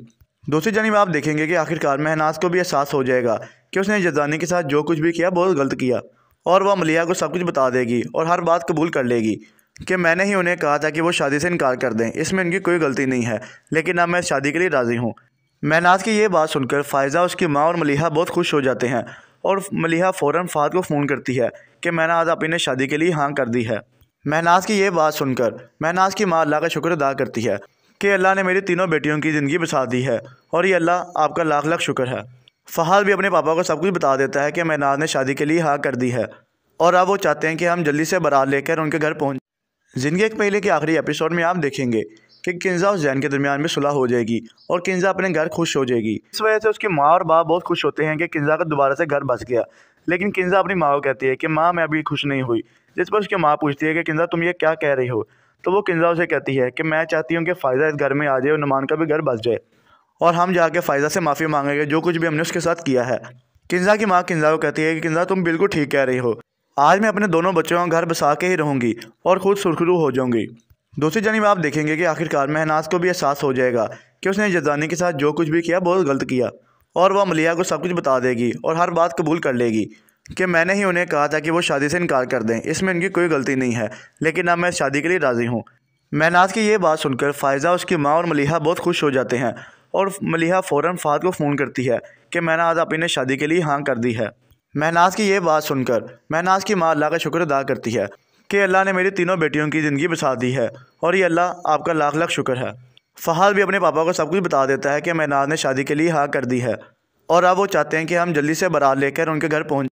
दूसरी जानब आप देखेंगे कि आखिरकार महनाज को भी एहसास हो जाएगा कि उसने जजानी के साथ जो कुछ भी किया बहुत गलत किया और वह मलिया को सब कुछ बता देगी और हर बात कबूल कर लेगी कि मैंने ही उन्हें कहा था कि वो शादी से इनकार कर दें इसमें उनकी कोई गलती नहीं है लेकिन अब मैं शादी के लिए राज़ी हूँ महनाज की ये बात सुनकर फ़ायज़ा उसकी माँ और मलिहा बहुत खुश हो जाते हैं और मलिहा फ़ौर फाद को फ़ोन करती है कि महनाज आप ने शादी के लिए हाँ कर दी है महनाज की ये बात सुनकर महनाज की माँ अल्लाह का शुक्र अदा करती है कि अल्लाह ने मेरी तीनों बेटियों की ज़िंदगी बसा दी है और ये अल्लाह आपका लाख लाख शुक्र है फ़हाद भी अपने पापा को सब कुछ बता देता है कि मैनाज ने शादी के लिए हाँ कर दी है और अब वो चाहते हैं कि हम जल्दी से बारात लेकर उनके घर पहुँच ज़िंदगी एक पहले के आखिरी एपिसोड में आप देखेंगे कि किन्जा और जैन के दरमियान में सुलह हो जाएगी और किन्जा अपने घर खुश हो जाएगी इस वजह से उसकी माँ और बाप बहुत खुश होते हैं कि किन्जा का दोबारा से घर बस गया लेकिन किन्जा अपनी माँ को कहती है कि माँ मैं अभी खुश नहीं हुई जिस पर उसकी माँ पूछती है कि किन्जा तुम ये क्या कह रही हो तो वो किन्जा उसे कहती है कि मैं चाहती हूँ कि फ़ायज़ा इस घर में आ जाए और नुमान का भी घर बस जाए और हम जाके फ़ायज़ा से माफ़ी मांगेंगे जो कुछ भी हमने उसके साथ किया है किन्जा की माँ किन्जा को कहती है कि किन्जा तुम बिल्कुल ठीक कह रही हो आज मैं अपने दोनों बच्चों का घर बसा के ही रहूँगी और ख़ुद सुरखरू हो जाऊँगी दूसरी जानी आप देखेंगे कि आखिरकार महनाज को भी एहसास हो जाएगा कि उसने जजानी के साथ जो कुछ भी किया बहुत गलत किया और वह मलिया को सब कुछ बता देगी और हर बात कबूल कर लेगी कि मैंने ही उन्हें कहा था कि वो शादी से इनकार कर दें इसमें उनकी कोई गलती नहीं है लेकिन अब मैं शादी के लिए राज़ी हूँ महनाज की ये बात सुनकर फ़ायज़ा उसकी माँ और मलिहा बहुत खुश हो जाते हैं और मलिहा फ़ौर फाद को फ़ोन करती है कि महनाज आज अपने शादी के लिए हाँ कर दी है महनाज की ये बात सुनकर महनाज की माँ अल्लाह का शुक्र अदा करती है कि अल्लाह ने मेरी तीनों बेटियों की ज़िंदगी बसा दी है और ये अल्लाह आपका लाख लाख शुक्र है फ़हाद भी अपने पापा को सब कुछ बता देता है कि महनाज ने शादी के लिए हाँ कर दी है और अब वो चाहते हैं कि हम जल्दी से बारात लेकर उनके घर पहुँच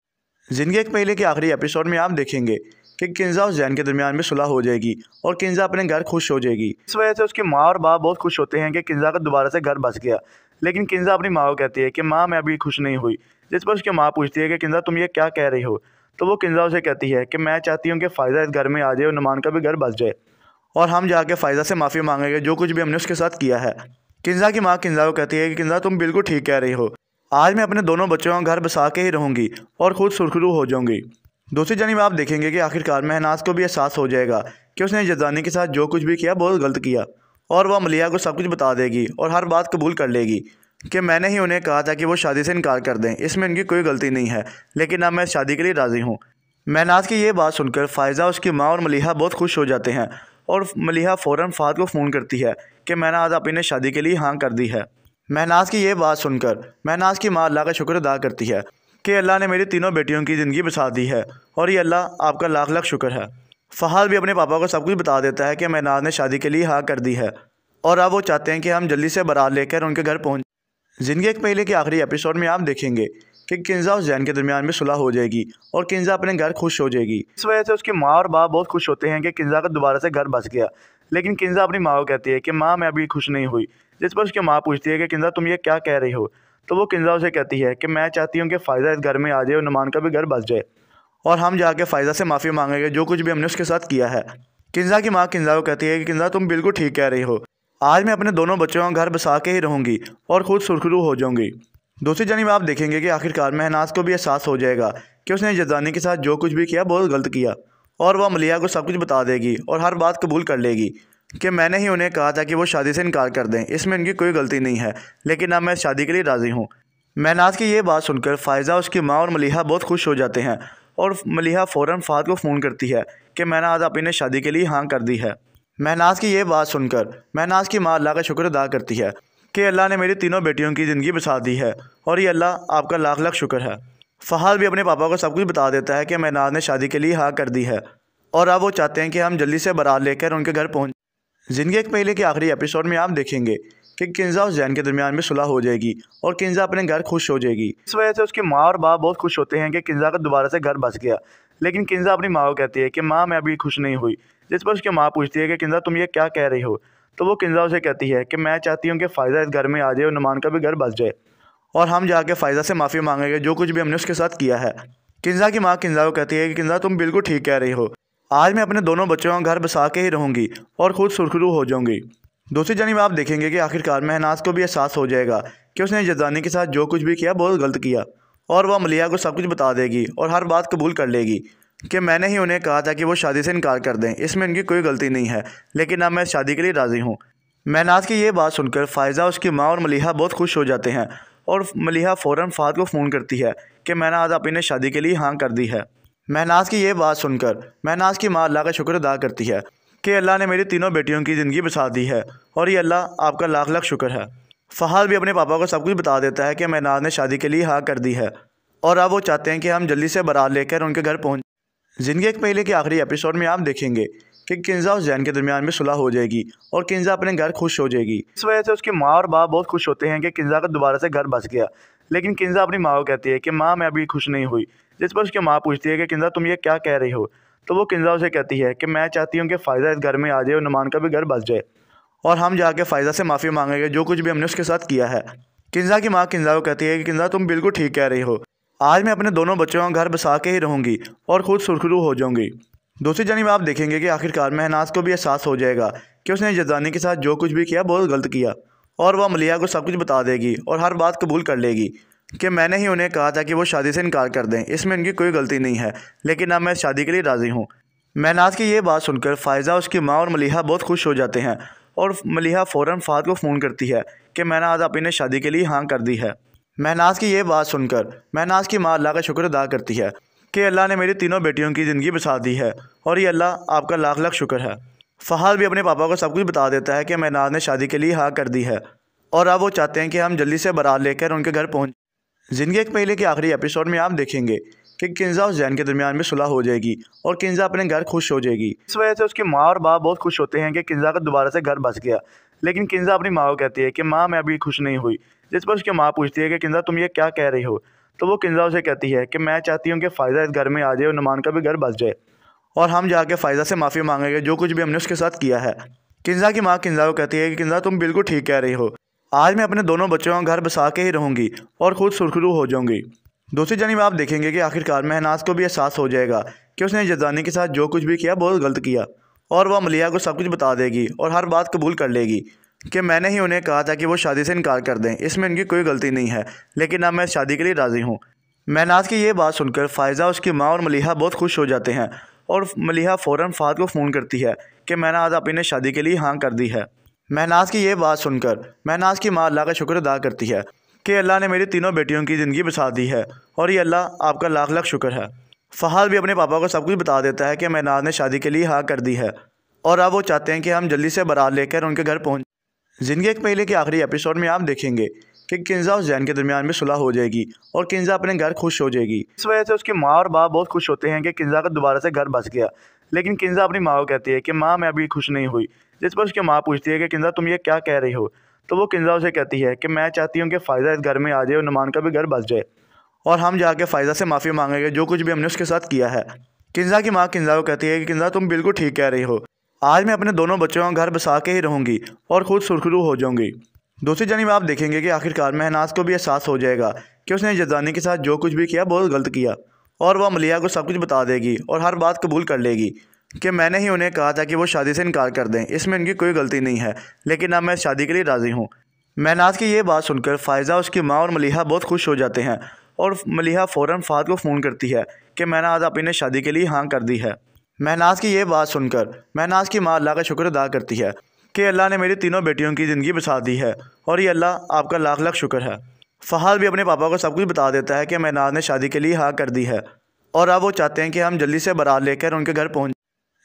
जिंदगी एक महीने के आखिरी एपिसोड में आप देखेंगे कि किन्जा और जैन के दरमियान में सुलह हो जाएगी और किन्जा अपने घर खुश हो जाएगी इस वजह से उसकी माँ और बाप बहुत खुश होते हैं कि किन्जा का दोबारा से घर बस गया लेकिन किन्जा अपनी माँ को कहती है कि माँ मैं अभी खुश नहीं हुई जिस पर उसकी माँ पूछती है कि किन्जा तुम ये क्या कह रही हो तो वो किन्जा उसे कहती है कि मैं चाहती हूँ कि फ़ायदा इस घर में आ जाए और नुमान का भी घर बस जाए और हम जाके फ़ायदा से माफ़ी मांगेंगे जो कुछ भी हमने उसके साथ किया है किन्जा की माँ किन्जा को कहती है कि किन्जा तुम बिल्कुल ठीक कह रही हो आज मैं अपने दोनों बच्चों का घर बसा के ही रहूँगी और खुद सुरखरू हो जाऊँगी दूसरी जानब आप देखेंगे कि आखिरकार महनाज को भी एहसास हो जाएगा कि उसने जजानी के साथ जो कुछ भी किया बहुत गलत किया और वह मलिया को सब कुछ बता देगी और हर बात कबूल कर लेगी कि मैंने ही उन्हें कहा था कि वो शादी से इनकार कर दें इसमें उनकी कोई गलती नहीं है लेकिन अब मैं शादी के लिए राज़ी हूँ महनाज की ये बात सुनकर फ़ायज़ा उसकी माँ और मलिहा बहुत खुश हो जाते हैं और मलिहा फ़ौर फाद को फ़ोन करती है कि महनाज आज इन्हें शादी के लिए हाँ कर दी है महनाज की ये बात सुनकर महनाज की माँ अल्लाह का शुक्र अदा करती है कि अल्लाह ने मेरी तीनों बेटियों की ज़िंदगी बचा दी है और ये अल्लाह आपका लाख लाख शुक्र है फ़हाद भी अपने पापा को सब कुछ बता देता है कि महनाज ने शादी के लिए हाँ कर दी है और अब वो चाहते हैं कि हम जल्दी से बारात लेकर उनके घर पहुँच ज़िंदगी एक पहले के आखिरी एपिसोड में आप देखेंगे कि किन्जा और जैन के दरमियान में सुलह हो जाएगी और किन्जा अपने घर खुश हो जाएगी इस वजह से उसकी माँ और बाप बहुत खुश होते हैं कि किन्जा का दोबारा से घर बस गया लेकिन किन्जा अपनी माँ को कहती है कि माँ मैं अभी खुश नहीं हुई जिस पर उसकी माँ पूछती है कि किंजा तुम ये क्या कह रही हो तो वो किंजा उसे कहती है कि मैं चाहती हूँ कि फ़ायदा इस घर में आ जाए और नुमान का भी घर बस जाए और हम जाके फ़ायदा से माफ़ी मांगेंगे जो कुछ भी हमने उसके साथ किया है किंजा की माँ किंजा को कहती है कि किंजा तुम बिल्कुल ठीक कह रही हो आज मैं अपने दोनों बच्चों का घर बसा के ही रहूँगी और खुद सुरखरू हो जाऊँगी दूसरी जानी आप देखेंगे कि आखिरकार महनाज को भी एहसास हो जाएगा कि उसने जजानी के साथ जो कुछ भी किया बहुत गलत किया और वह मलिया को सब कुछ बता देगी और हर बात कबूल कर लेगी कि मैंने ही उन्हें कहा था कि वो शादी से इनकार कर दें इसमें उनकी कोई गलती नहीं है लेकिन अब मैं शादी के लिए राज़ी हूँ महनाज की ये बात सुनकर फ़ायज़ा उसकी माँ और मलिहा बहुत खुश हो जाते हैं और मलिहा फ़ौर फ़ाद को फ़ोन करती है कि महनाज आप इन्हें शादी के लिए हाँ कर दी है महनाज की ये बात सुनकर महनाज की माँ अल्लाह का शुक्र अदा करती है कि अल्लाह ने मेरी तीनों बेटियों की ज़िंदगी बसा दी है और ये अल्लाह आपका लाख लाख शुक्र है फ़हाद भी अपने पापा को सब कुछ बता देता है कि महनाज ने शादी के लिए हाँ कर दी है और अब वो चाहते हैं कि हम जल्दी से बारात लेकर उनके घर पहुँच जिंदगी एक पहले के आखिरी एपिसोड में आप देखेंगे कि किन्जा और जैन के दरमियान में सुलह हो जाएगी और किन्जा अपने घर खुश हो जाएगी इस वजह से उसकी माँ और बाप बहुत खुश होते हैं कि किन्जा का दोबारा से घर बस गया लेकिन किन्जा अपनी माँ को कहती है कि माँ मैं अभी खुश नहीं हुई जिस पर उसकी माँ पूछती है कि किन्जा तुम ये क्या कह रही हो तो वो किन्जा उसे कहती है कि मैं चाहती हूँ कि फ़ायदा इस घर में आ जाए और नुमान का भी घर बस जाए और हम जाके फ़ायदा से माफ़ी मांगेंगे जो कुछ भी हमने उसके साथ किया है किन्जा की माँ किन्जा को कहती है कि किन्जा तुम बिल्कुल ठीक कह रही हो आज मैं अपने दोनों बच्चों का घर बसा के ही रहूँगी और खुद सुरखरू हो जाऊँगी दूसरी जानी आप देखेंगे कि आखिरकार महनाज को भी एहसास हो जाएगा कि उसने जजानी के साथ जो कुछ भी किया बहुत गलत किया और वह मलिया को सब कुछ बता देगी और हर बात कबूल कर लेगी कि मैंने ही उन्हें कहा था कि वो शादी से इनकार कर दें इसमें उनकी कोई गलती नहीं है लेकिन अब मैं शादी के लिए राज़ी हूँ महनाज की ये बात सुनकर फ़ायज़ा उसकी माँ और मलिहा बहुत खुश हो जाते हैं और मलिहा फ़ौर फाद को फ़ोन करती है कि महनाज आप इन्हें शादी के लिए हाँ कर दी है महनाज की यह बात सुनकर महनाज की माँ अल्लाह का शुक्र अदा करती है कि अल्लाह ने मेरी तीनों बेटियों की ज़िंदगी बसा दी है और ये अल्लाह आपका लाख लाख शुक्र है फ़हाद भी अपने पापा को सब कुछ बता देता है कि महनाज ने शादी के लिए हाँ कर दी है और अब वो चाहते हैं कि हम जल्दी से बारात लेकर उनके घर पहुँच ज़िंदगी एक पहले के आखिरी एपिसोड में आप देखेंगे कि किन्जा और जैन के दरमियान में सुलह हो जाएगी और किन्जा अपने घर खुश हो जाएगी इस वजह से उसकी माँ और बाप बहुत खुश होते हैं कि किन्जा का दोबारा से घर बस गया लेकिन किन्जा अपनी माँ को कहती है कि माँ मैं अभी खुश नहीं हुई जिस पर उसकी माँ पूछती है कि किंजा तुम ये क्या कह रही हो तो वो किंजा उसे कहती है कि मैं चाहती हूँ कि फ़ायदा इस घर में आ जाए और नुमान का भी घर बस जाए और हम जाके फ़ायदा से माफ़ी मांगेंगे जो कुछ भी हमने उसके साथ किया है किंजा की माँ किंजा को कहती है कि किंजा तुम बिल्कुल ठीक कह रही हो आज मैं अपने दोनों बच्चों का घर बसा के ही रहूँगी और ख़ुद सुरखरू हो जाऊँगी दूसरी जानी आप देखेंगे कि आखिरकार महनाज को भी एहसास हो जाएगा कि उसने जजानी के साथ जो कुछ भी किया बहुत गलत किया और वह मलिया को सब कुछ बता देगी और हर बात कबूल कर लेगी कि मैंने ही उन्हें कहा था कि वो शादी से इनकार कर दें इसमें उनकी कोई गलती नहीं है लेकिन अब मैं शादी के लिए राज़ी हूँ महनाज की ये बात सुनकर फ़ायज़ा उसकी माँ और मलिहा बहुत खुश हो जाते हैं और मलिहा फ़ौर फाद को फ़ोन करती है कि महनाज आप इन्हें शादी के लिए हाँ कर दी है महनाज की ये बात सुनकर महनाज की माँ अल्लाह का शुक्र अदा करती है कि अल्लाह ने मेरी तीनों बेटियों की ज़िंदगी बसा दी है और ये अल्लाह आपका लाख लाख शुक्र है फहाद भी अपने पापा को सब कुछ बता देता है कि महनाज ने शादी के लिए हाँ कर दी है और अब वो चाहते हैं कि हम जल्दी से बारात लेकर उनके घर पहुँच ज़िंदगी एक पहले के आखिरी एपिसोड में आप देखेंगे कि किन्जा और जैन के दरमियान में सुलह हो जाएगी और किन्जा अपने घर खुश हो जाएगी इस वजह से उसकी माँ और बाप बहुत खुश होते हैं कि किन्जा का दोबारा से घर बस गया लेकिन किन्जा अपनी माँ को कहती है कि माँ मैं अभी खुश नहीं हुई जिस पर उसकी माँ पूछती है कि किन्जा तुम ये क्या कह रही हो तो वो किन्जा उसे कहती है कि मैं चाहती हूँ कि फ़ायदा इस घर में आ जाए और नुमान का भी घर बस जाए और हम जाके फ़ायदा से माफ़ी मांगेंगे जो कुछ भी हमने उसके साथ किया है किन्जा की माँ किन्जा को कहती है कि किन्जा तुम बिल्कुल ठीक कह रही हो आज मैं अपने दोनों बच्चों का घर बसा के ही रहूँगी और ख़ुद सुरखरू हो जाऊँगी दूसरी जानब आप देखेंगे कि आखिरकार महनाज को भी एहसास हो जाएगा कि उसने जजानी के साथ जो कुछ भी किया बहुत गलत किया और वह मलिया को सब कुछ बता देगी और हर बात कबूल कर लेगी कि मैंने ही उन्हें कहा था कि वो शादी से इनकार कर दें इसमें उनकी कोई गलती नहीं है लेकिन अब मैं शादी के लिए राज़ी हूँ महनाज की ये बात सुनकर फ़ायज़ा उसकी माँ और मलिहा बहुत खुश हो जाते हैं और मलिहा फ़ौर फाद को फ़ोन करती है कि आज अपनी ने शादी के लिए हाँ कर दी है महनाज की यह बात सुनकर महनाज की माँ अल्लाह का शुक्र अदा करती है कि अल्लाह ने मेरी तीनों बेटियों की ज़िंदगी बचा दी है और ये अल्लाह आपका लाख लाख शुक्र है फ़हाद भी अपने पापा को सब कुछ बता देता है कि महनाज ने शादी के लिए हाँ कर दी है और अब वो चाहते हैं कि हम जल्दी से बारात लेकर उनके घर पहुँच ज़िंदगी एक पहले के आखिरी एपिसोड में आप देखेंगे कि किन्जा उस जैन के दरमियान में सुलह हो जाएगी और किन्जा अपने घर खुश हो जाएगी इस वजह से उसकी माँ और बाप बहुत खुश होते हैं कि किन्जा का दोबारा से घर बस गया लेकिन किन्जा अपनी माँ को कहती है कि माँ मैं अभी खुश नहीं हुई जिस पर उसकी माँ पूछती है कि किंजा तुम ये क्या कह रही हो तो वो किंजा उसे कहती है कि मैं चाहती हूँ कि फ़ायदा इस घर में आ जाए और नुमान का भी घर बस जाए और हम जाके फ़ायदा से माफ़ी मांगेंगे जो कुछ भी हमने उसके साथ किया है किंजा की माँ किंजा को कहती है कि किंजा तुम बिल्कुल ठीक कह रही हो आज मैं अपने दोनों बच्चों का घर बसा के ही रहूँगी और ख़ुद सुरखरू हो जाऊँगी दूसरी जानी आप देखेंगे कि आखिरकार महनाज को भी एहसास हो जाएगा कि उसने जजानी के साथ जो कुछ भी किया बहुत गलत किया और वह मलिया को सब कुछ बता देगी और हर बात कबूल कर लेगी कि मैंने ही उन्हें कहा था कि वो शादी से इनकार कर दें इसमें उनकी कोई गलती नहीं है लेकिन अब मैं शादी के लिए राज़ी हूँ महनाज की ये बात सुनकर फ़ायज़ा उसकी माँ और मलिहा बहुत खुश हो जाते हैं और मलिहा फ़ौर फ़ाद को फ़ोन करती है कि महनाज आप इन्हें शादी के लिए हाँ कर दी है महनाज की ये बात सुनकर महनाज की माँ अल्लाह का शुक्र अदा करती है कि अल्लाह ने मेरी तीनों बेटियों की ज़िंदगी बसा दी है और ये अल्लाह आपका लाख लाख शुक्र है फ़हाद भी अपने पापा को सब कुछ बता देता है कि महनाज ने शादी के लिए हाँ कर दी है और अब वो चाहते हैं कि हम जल्दी से बारात लेकर उनके घर पहुँच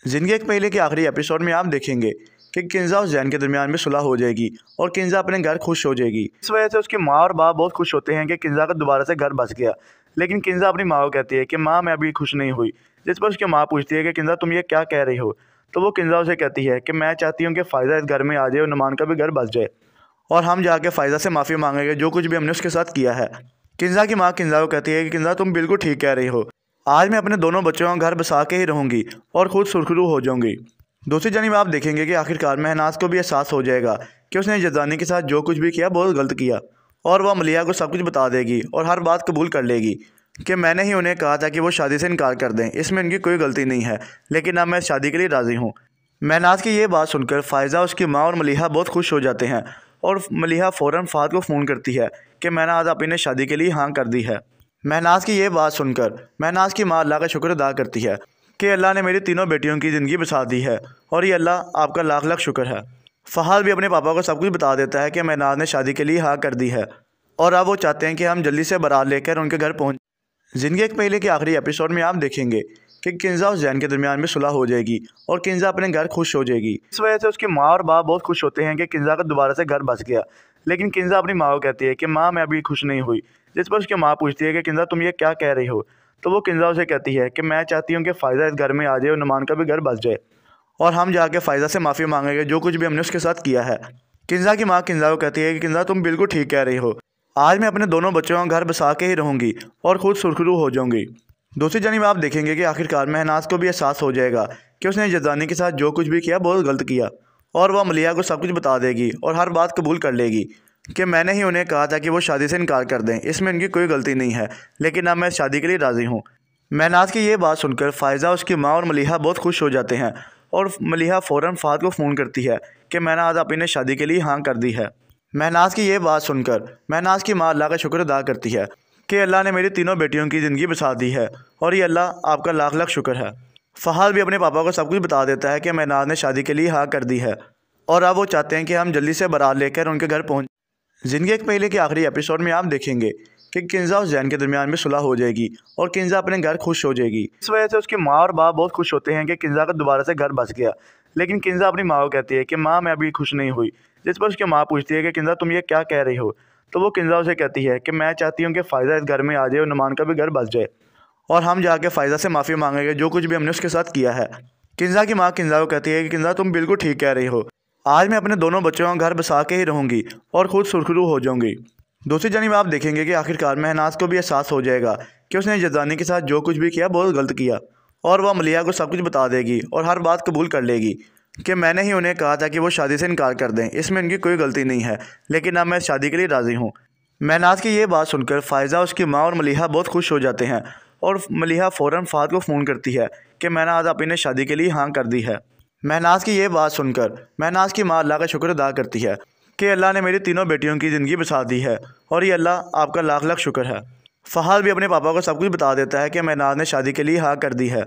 जिंदगी एक पहले के आखिरी एपिसोड में आप देखेंगे कि किन्जा और जैन के दरमियान में सुलह हो जाएगी और किन्जा अपने घर खुश हो जाएगी इस वजह से उसकी माँ और बाप बहुत खुश होते हैं कि किन्जा का दोबारा से घर बस गया लेकिन किन्जा अपनी माँ को कहती है कि माँ मैं अभी खुश नहीं हुई जिस पर उसकी माँ पूछती है कि किन्जा तुम ये क्या कह रही हो तो वो किन्जा उसे कहती है कि मैं चाहती हूँ कि फ़ायदा इस घर में आ जाए और नुमान का भी घर बस जाए और हम जाके फ़ायदा से माफ़ी मांगेंगे जो कुछ भी हमने उसके साथ किया है किन्जा की माँ किन्जा को कहती है कि किन्जा तुम बिल्कुल ठीक कह रही हो आज मैं अपने दोनों बच्चों का घर बसा के ही रहूँगी और खुद सुरखरू हो जाऊँगी दूसरी जानी आप देखेंगे कि आखिरकार महनाज को भी एहसास हो जाएगा कि उसने जजानी के साथ जो कुछ भी किया बहुत गलत किया और वह मलिया को सब कुछ बता देगी और हर बात कबूल कर लेगी कि मैंने ही उन्हें कहा था कि वो शादी से इनकार कर दें इसमें उनकी कोई गलती नहीं है लेकिन अब मैं शादी के लिए राज़ी हूँ महनाज की ये बात सुनकर फ़ायज़ा उसकी माँ और मलिहा बहुत खुश हो जाते हैं और मलिहा फ़ौर फाद को फ़ोन करती है कि महनाज अपनी ने शादी के लिए हाँ कर दी है महनाज की ये बात सुनकर महनाज की माँ अल्लाह का शुक्र अदा करती है कि अल्लाह ने मेरी तीनों बेटियों की ज़िंदगी बसा दी है और ये अल्लाह आपका लाख लाख शुक्र है फ़हाद भी अपने पापा को सब कुछ बता देता है कि महनाज ने शादी के लिए हाँ कर दी है और अब वो चाहते हैं कि हम जल्दी से बारात लेकर उनके घर पहुँच ज़िंदगी एक पहले के आखिरी एपिसोड में आप देखेंगे कि किन्जा और जैन के दरमियान में सुलह हो जाएगी और किन्जा अपने घर खुश हो जाएगी इस वजह से उसकी माँ और बाप बहुत खुश होते हैं कि किन्जा का दोबारा से घर बस गया लेकिन किन्जा अपनी माँ को कहती है कि माँ मैं अभी खुश नहीं हुई जिस पर उसकी माँ पूछती है कि किंजा तुम ये क्या कह रही हो तो वो किंजा उसे कहती है कि मैं चाहती हूँ कि फ़ायदा इस घर में आ जाए और नुमान का भी घर बस जाए और हम जाके फ़ायदा से माफ़ी मांगेंगे जो कुछ भी हमने उसके साथ किया है किंजा की माँ किंजा को कहती है कि किंजा तुम बिल्कुल ठीक कह रही हो आज मैं अपने दोनों बच्चों का घर बसा के ही रहूँगी और ख़ुद सुरखरू हो जाऊँगी दूसरी जानी आप देखेंगे कि आखिरकार महनाज को भी एहसास हो जाएगा कि उसने जजानी के साथ जो कुछ भी किया बहुत गलत किया और वह मलिया को सब कुछ बता देगी और हर बात कबूल कर लेगी कि मैंने ही उन्हें कहा था कि वो शादी से इनकार कर दें इसमें उनकी कोई गलती नहीं है लेकिन अब मैं शादी के लिए राज़ी हूँ महनाज की ये बात सुनकर फ़ायज़ा उसकी माँ और मलिहा बहुत खुश हो जाते हैं और मलिहा फ़ौर फाद को फ़ोन करती है कि महनाज आप इन्हें शादी के लिए हाँ कर दी है महनाज की ये बात सुनकर महनाज की माँ अल्लाह का शुक्र अदा करती है कि अल्लाह ने मेरी तीनों बेटियों की ज़िंदगी बसा दी है और ये अल्लाह आपका लाख लाख शुक्र है फ़हाल भी अपने पापा को सब कुछ बता देता है कि महनाज ने शादी के लिए हाँ कर दी है और अब वो चाहते हैं कि हम जल्दी से बारात लेकर उनके घर पहुँच जिंदगी एक महीने के आखिरी एपिसोड में आप देखेंगे कि किन्जा और जैन के दरमियान में सुलह हो जाएगी और किन्जा अपने घर खुश हो जाएगी इस वजह से उसकी माँ और बाप बहुत खुश होते हैं कि किन्जा का दोबारा से घर बस गया लेकिन किन्जा अपनी माँ को कहती है कि माँ मैं अभी खुश नहीं हुई जिस पर उसकी माँ पूछती है कि किन्जा तुम ये क्या कह रही हो तो वो किन्जा उसे कहती है कि मैं चाहती हूँ कि फ़ायदा इस घर में आ जाए और नुमान का भी घर बस जाए और हम जाके फ़ायदा से माफ़ी मांगेंगे जो कुछ भी हमने उसके साथ किया है किन्जा की माँ किन्जा को कहती है कि किन्जा तुम बिल्कुल ठीक कह रही हो आज मैं अपने दोनों बच्चों का घर बसा के ही रहूँगी और खुद सुरखरू हो जाऊँगी दूसरी जानी आप देखेंगे कि आखिरकार महनाज को भी एहसास हो जाएगा कि उसने जजानी के साथ जो कुछ भी किया बहुत गलत किया और वह मलिया को सब कुछ बता देगी और हर बात कबूल कर लेगी कि मैंने ही उन्हें कहा था कि वो शादी से इनकार कर दें इसमें उनकी कोई गलती नहीं है लेकिन अब मैं शादी के लिए राज़ी हूँ महनाज की ये बात सुनकर फ़ायज़ा उसकी माँ और मलिहा बहुत खुश हो जाते हैं और मलिहा फ़ौर फ़ात को फ़ोन करती है कि महनाज आप इन्हें शादी के लिए हाँ कर दी है महनाज की यह बात सुनकर महनाज की माँ अल्लाह का शुक्र अदा करती है कि अल्लाह ने मेरी तीनों बेटियों की ज़िंदगी बसा दी है और ये अल्लाह आपका लाख लाख शुक्र है फ़हाद भी अपने पापा को सब कुछ बता देता है कि महनाज ने शादी के लिए हाँ कर दी है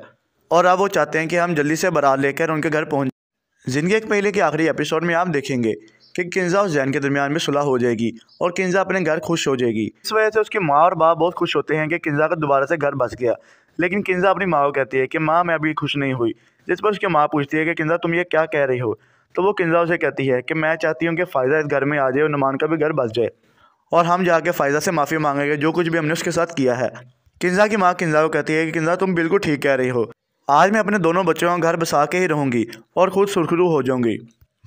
और अब वो चाहते हैं कि हम जल्दी से बारात लेकर उनके घर पहुँच ज़िंदगी एक पहले के आखिरी एपिसोड में आप देखेंगे कि किन्जा और जैन के दरमियान में सुलह हो जाएगी और किन्जा अपने घर खुश हो जाएगी इस वजह से उसकी माँ और बाप बहुत खुश होते हैं कि किन्जा का दोबारा से घर बस गया लेकिन किन्जा अपनी माँ को कहती है कि माँ मैं अभी खुश नहीं हुई जिस पर उसकी माँ पूछती है कि किंजा तुम ये क्या कह रही हो तो वो किंजा उसे कहती है कि मैं चाहती हूँ कि फ़ायदा इस घर में आ जाए और नुमान का भी घर बस जाए और हम जाके फ़ायदा से माफ़ी मांगेंगे जो कुछ भी हमने उसके साथ किया है किंजा की माँ किंजा को कहती है कि किंजा तुम बिल्कुल ठीक कह रही हो आज मैं अपने दोनों बच्चों का घर बसा के ही रहूँगी और ख़ुद सुरखरू हो जाऊँगी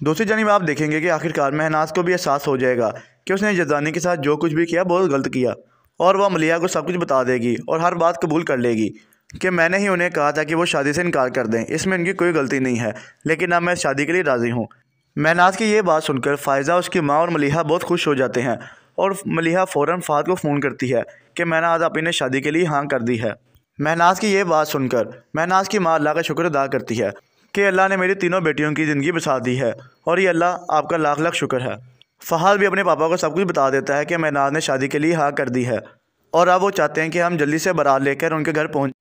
दूसरी जानी आप देखेंगे कि आखिरकार महनाज को भी एहसास हो जाएगा कि उसने जजानी के साथ जो कुछ भी किया बहुत गलत किया और वह मलिया को सब कुछ बता देगी और हर बात कबूल कर लेगी कि मैंने ही उन्हें कहा था कि वो शादी से इनकार कर दें इसमें उनकी कोई गलती नहीं है लेकिन अब मैं शादी के लिए राज़ी हूँ महनाज की ये बात सुनकर फ़ायज़ा उसकी माँ और मलिहा बहुत खुश हो जाते हैं और मलिहा फ़ौर फ़ाद को फ़ोन करती है कि महनाज आप इन्हें शादी के लिए हाँ कर दी है महनाज की ये बात सुनकर महनाज की माँ अल्लाह का शुक्र अदा करती है कि अल्लाह ने मेरी तीनों बेटियों की ज़िंदगी बसा दी है और ये अल्लाह आपका लाख लाख शुक्र है फहाद भी अपने पापा को सब कुछ बता देता है कि महनाज ने शादी के लिए हाँ कर दी है और अब वो चाहते हैं कि हम जल्दी से बारात लेकर उनके घर पहुँच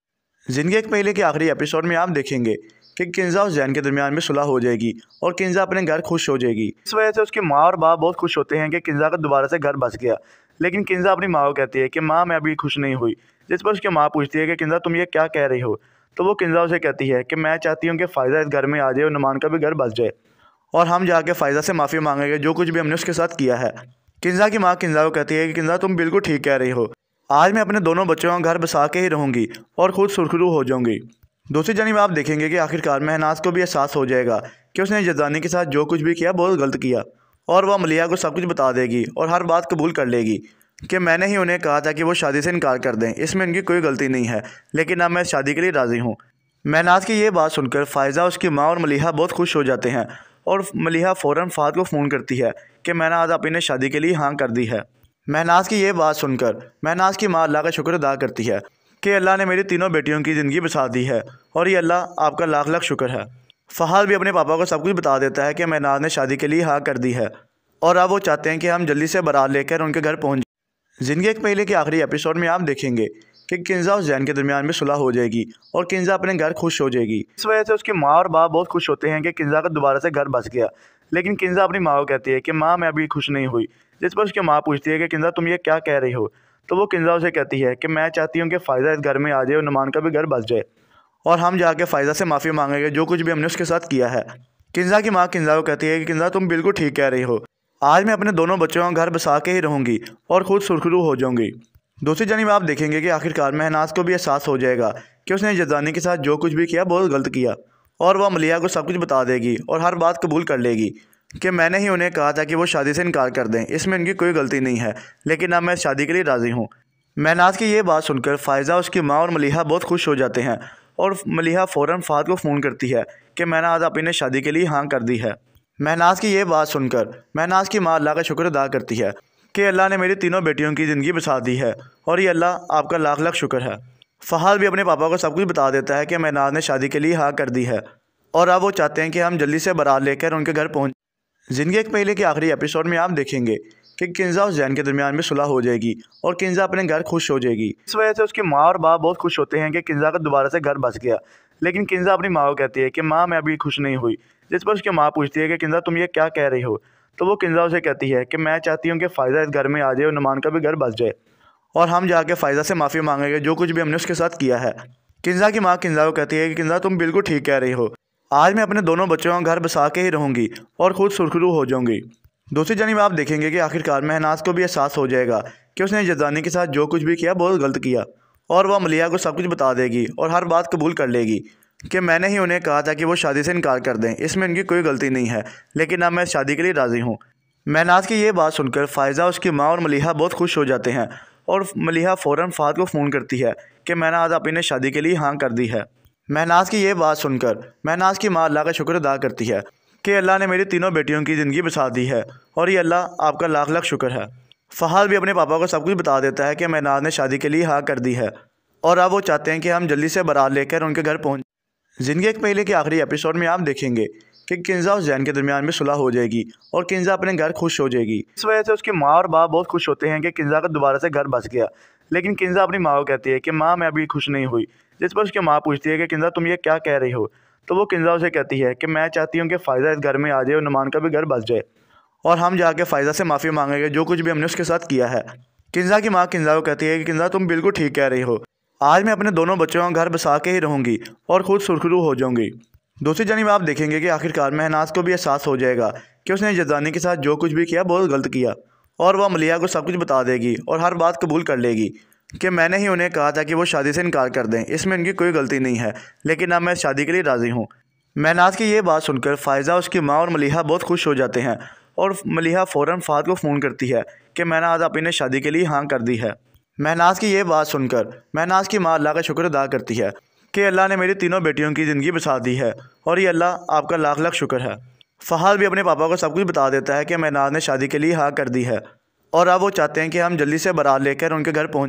जिंदगी एक महीने के आखिरी एपिसोड में आप देखेंगे कि किन्जा और जैन के दरमियान में सुलह हो जाएगी और किन्जा अपने घर खुश हो जाएगी इस वजह से उसकी माँ और बाप बहुत खुश होते हैं कि किन्जा का दोबारा से घर बस गया लेकिन किन्जा अपनी माँ को कहती है कि माँ मैं अभी खुश नहीं हुई जिस पर उसकी माँ पूछती है कि किन्जा तुम ये क्या कह रही हो तो वो किन्जा उसे कहती है कि मैं चाहती हूँ कि फ़ायदा इस घर में आ जाए और नुमान का भी घर बस जाए और हम जाके फ़ायदा से माफ़ी मांगेंगे जो कुछ भी हमने उसके साथ किया है किन्जा की माँ किन्जा को कहती है कि किन्जा तुम बिल्कुल ठीक कह रही हो आज मैं अपने दोनों बच्चों का घर बसा के ही रहूँगी और खुद सुरखरू हो जाऊँगी दूसरी जानब आप देखेंगे कि आखिरकार महनाज को भी एहसास हो जाएगा कि उसने जजानी के साथ जो कुछ भी किया बहुत गलत किया और वह मलिया को सब कुछ बता देगी और हर बात कबूल कर लेगी कि मैंने ही उन्हें कहा था कि वो शादी से इनकार कर दें इसमें उनकी कोई गलती नहीं है लेकिन अब मैं शादी के लिए राज़ी हूँ महनाज की ये बात सुनकर फ़ायज़ा उसकी माँ और मलिहा बहुत खुश हो जाते हैं और मलिहा फ़ौर फाद को फ़ोन करती है कि महनाज अपने शादी के लिए हाँ कर दी है महनाज की यह बात सुनकर महनाज की माँ अल्लाह का शुक्र अदा करती है कि अल्लाह ने मेरी तीनों बेटियों की ज़िंदगी बसा दी है और ये अल्लाह आपका लाख लाख शुक्र है फ़हाद भी अपने पापा को सब कुछ बता देता है कि महनाज ने शादी के लिए हाँ कर दी है और अब वो चाहते हैं कि हम जल्दी से बारात लेकर उनके घर पहुँच ज़िंदगी एक पहले के आखिरी एपिसोड में आप देखेंगे कि किन्जा और जैन के दरमियान में सुलह हो जाएगी और किन्जा अपने घर खुश हो जाएगी इस वजह से उसकी माँ और बाप बहुत खुश होते हैं कि किन्जा का दोबारा से घर बस गया लेकिन किंजा अपनी माँ को कहती है कि माँ मैं अभी खुश नहीं हुई जिस पर उसकी माँ पूछती है कि किंजा तुम ये क्या कह रही हो तो वो किंजा उसे कहती है कि मैं चाहती हूँ कि फ़ायदा इस घर में आ जाए और नुमान का भी घर बस जाए और हम जाके फ़ायदा से माफ़ी मांगेंगे जो कुछ भी हमने उसके साथ किया है किंजा की माँ किंजा को कहती है कि किंजा तुम बिल्कुल ठीक कह रही हो आज मैं अपने दोनों बच्चों का घर बसा के ही रहूँगी और खुद सुरखरू हो जाऊँगी दूसरी जानी आप देखेंगे कि आखिरकार महनाज को भी एहसास हो जाएगा कि उसने जजानी के साथ जो कुछ भी किया बहुत गलत किया और वह मलिया को सब कुछ बता देगी और हर बात कबूल कर लेगी कि मैंने ही उन्हें कहा था कि वो शादी से इनकार कर दें इसमें उनकी कोई गलती नहीं है लेकिन अब मैं शादी के लिए राज़ी हूँ महनाज की ये बात सुनकर फ़ायज़ा उसकी माँ और मलिहा बहुत खुश हो जाते हैं और मलिहा फ़ौर फ़ाद को फ़ोन करती है कि महनाज आज अपने शादी के लिए हाँ कर दी है महनाज की ये बात सुनकर महनाज की माँ अल्लाह का शुक्र अदा करती है कि अल्लाह ने मेरी तीनों बेटियों की ज़िंदगी बसा दी है और ये अल्लाह आपका लाख लाख शुक्र है फ़हाद भी अपने पापा को सब कुछ बता देता है कि महनाज ने शादी के लिए हाँ कर दी है और अब वो चाहते हैं कि हम जल्दी से बारात लेकर उनके घर पहुँच जिंदगी एक पहले के आखिरी एपिसोड में आप देखेंगे कि किन्जा और जैन के दरमियान में सुलह हो जाएगी और किन्जा अपने घर खुश हो जाएगी इस वजह से उसकी माँ और बाप बहुत खुश होते हैं कि किन्जा का दोबारा से घर बस गया लेकिन किन्जा अपनी माँ को कहती है कि माँ मैं अभी खुश नहीं हुई जिस पर उसकी माँ पूछती है कि किन्जा तुम ये क्या कह रही हो तो वो किन्जा उसे कहती है कि मैं चाहती हूँ कि फ़ायदा इस घर में आ जाए और नुमान का भी घर बस जाए और हम जाके फायजा से माफ़ी मांगेंगे जो कुछ भी हमने उसके साथ किया है किन्जा की माँ किन्जा को कहती है कि किन्जा तुम बिल्कुल ठीक कह रही हो आज मैं अपने दोनों बच्चों का घर बसा के ही रहूँगी और खुद सुरखरू हो जाऊँगी दूसरी जानी आप देखेंगे कि आखिरकार महनाज को भी एहसास हो जाएगा कि उसने जजानी के साथ जो कुछ भी किया बहुत गलत किया और वह मलिया को सब कुछ बता देगी और हर बात कबूल कर लेगी कि मैंने ही उन्हें कहा था कि वो शादी से इनकार कर दें इसमें उनकी कोई गलती नहीं है लेकिन अब मैं शादी के लिए राज़ी हूँ महनाज की ये बात सुनकर फ़ायज़ा उसकी माँ और मलिहा बहुत खुश हो जाते हैं और मलिहा फ़ौर फ़ाद को फ़ोन करती है कि महनाज अपनी ने शादी के लिए हाँ कर दी है महनाज की यह बात सुनकर महनाज की माँ अल्लाह का शुक्र अदा करती है कि अल्लाह ने मेरी तीनों बेटियों की ज़िंदगी बसा दी है और ये अल्लाह आपका लाख लाख शुक्र है फ़हाद भी अपने पापा को सब कुछ बता देता है कि महनाज ने शादी के लिए हाँ कर दी है और अब वो चाहते हैं कि हम जल्दी से बारात लेकर उनके घर पहुँच ज़िंदगी एक पहले के आखिरी एपिसोड में आप देखेंगे कि किन्जा और जैन के दरमियान में सुलह हो जाएगी और किन्जा अपने घर खुश हो जाएगी इस वजह से उसके माँ और बाप बहुत खुश होते हैं कि किन्जा का दोबारा से घर बस गया लेकिन किन्जा अपनी माँ को कहती है कि माँ मैं अभी खुश नहीं हुई जिस पर उसकी माँ पूछती है कि किन्जा तुम ये क्या कह रही हो तो वो किन्जा उसे कहती है कि मैं चाहती हूँ कि फ़ायदा इस घर में आ जाए और नुमान का भी घर बस जाए और हम जाके फ़ायदा से माफ़ी मांगेंगे जो कुछ भी हमने उसके साथ किया है किन्जा की माँ किन्जा को कहती है कि किन्जा तुम बिल्कुल ठीक कह रही हो आज मैं अपने दोनों बच्चों का घर बसा के ही रहूँगी और खुद सुरखरू हो जाऊँगी दूसरी जानी आप देखेंगे कि आखिरकार महनाज को भी एहसास हो जाएगा कि उसने जजानी के साथ जो कुछ भी किया बहुत गलत किया और वह मलिया को सब कुछ बता देगी और हर बात कबूल कर लेगी कि मैंने ही उन्हें कहा था कि वो शादी से इनकार कर दें इसमें उनकी कोई गलती नहीं है लेकिन अब मैं शादी के लिए राज़ी हूँ महनाज की ये बात सुनकर फ़ायज़ा उसकी माँ और मलिहा बहुत खुश हो जाते हैं और मलिहा फ़ौर फाद को फ़ोन करती है कि महनाज आप इन्हें शादी के लिए हाँ कर दी है महनाज की ये बात सुनकर महनाज की माँ अल्लाह का शुक्र अदा करती है कि अल्लाह ने मेरी तीनों बेटियों की ज़िंदगी बचा दी है और ये अल्लाह आपका लाख लाख शुक्र है फ़हाद भी अपने पापा को सब कुछ बता देता है कि मैनाज ने शादी के लिए हाँ कर दी है और अब वो चाहते हैं कि हम जल्दी से बारात लेकर उनके घर पहुँच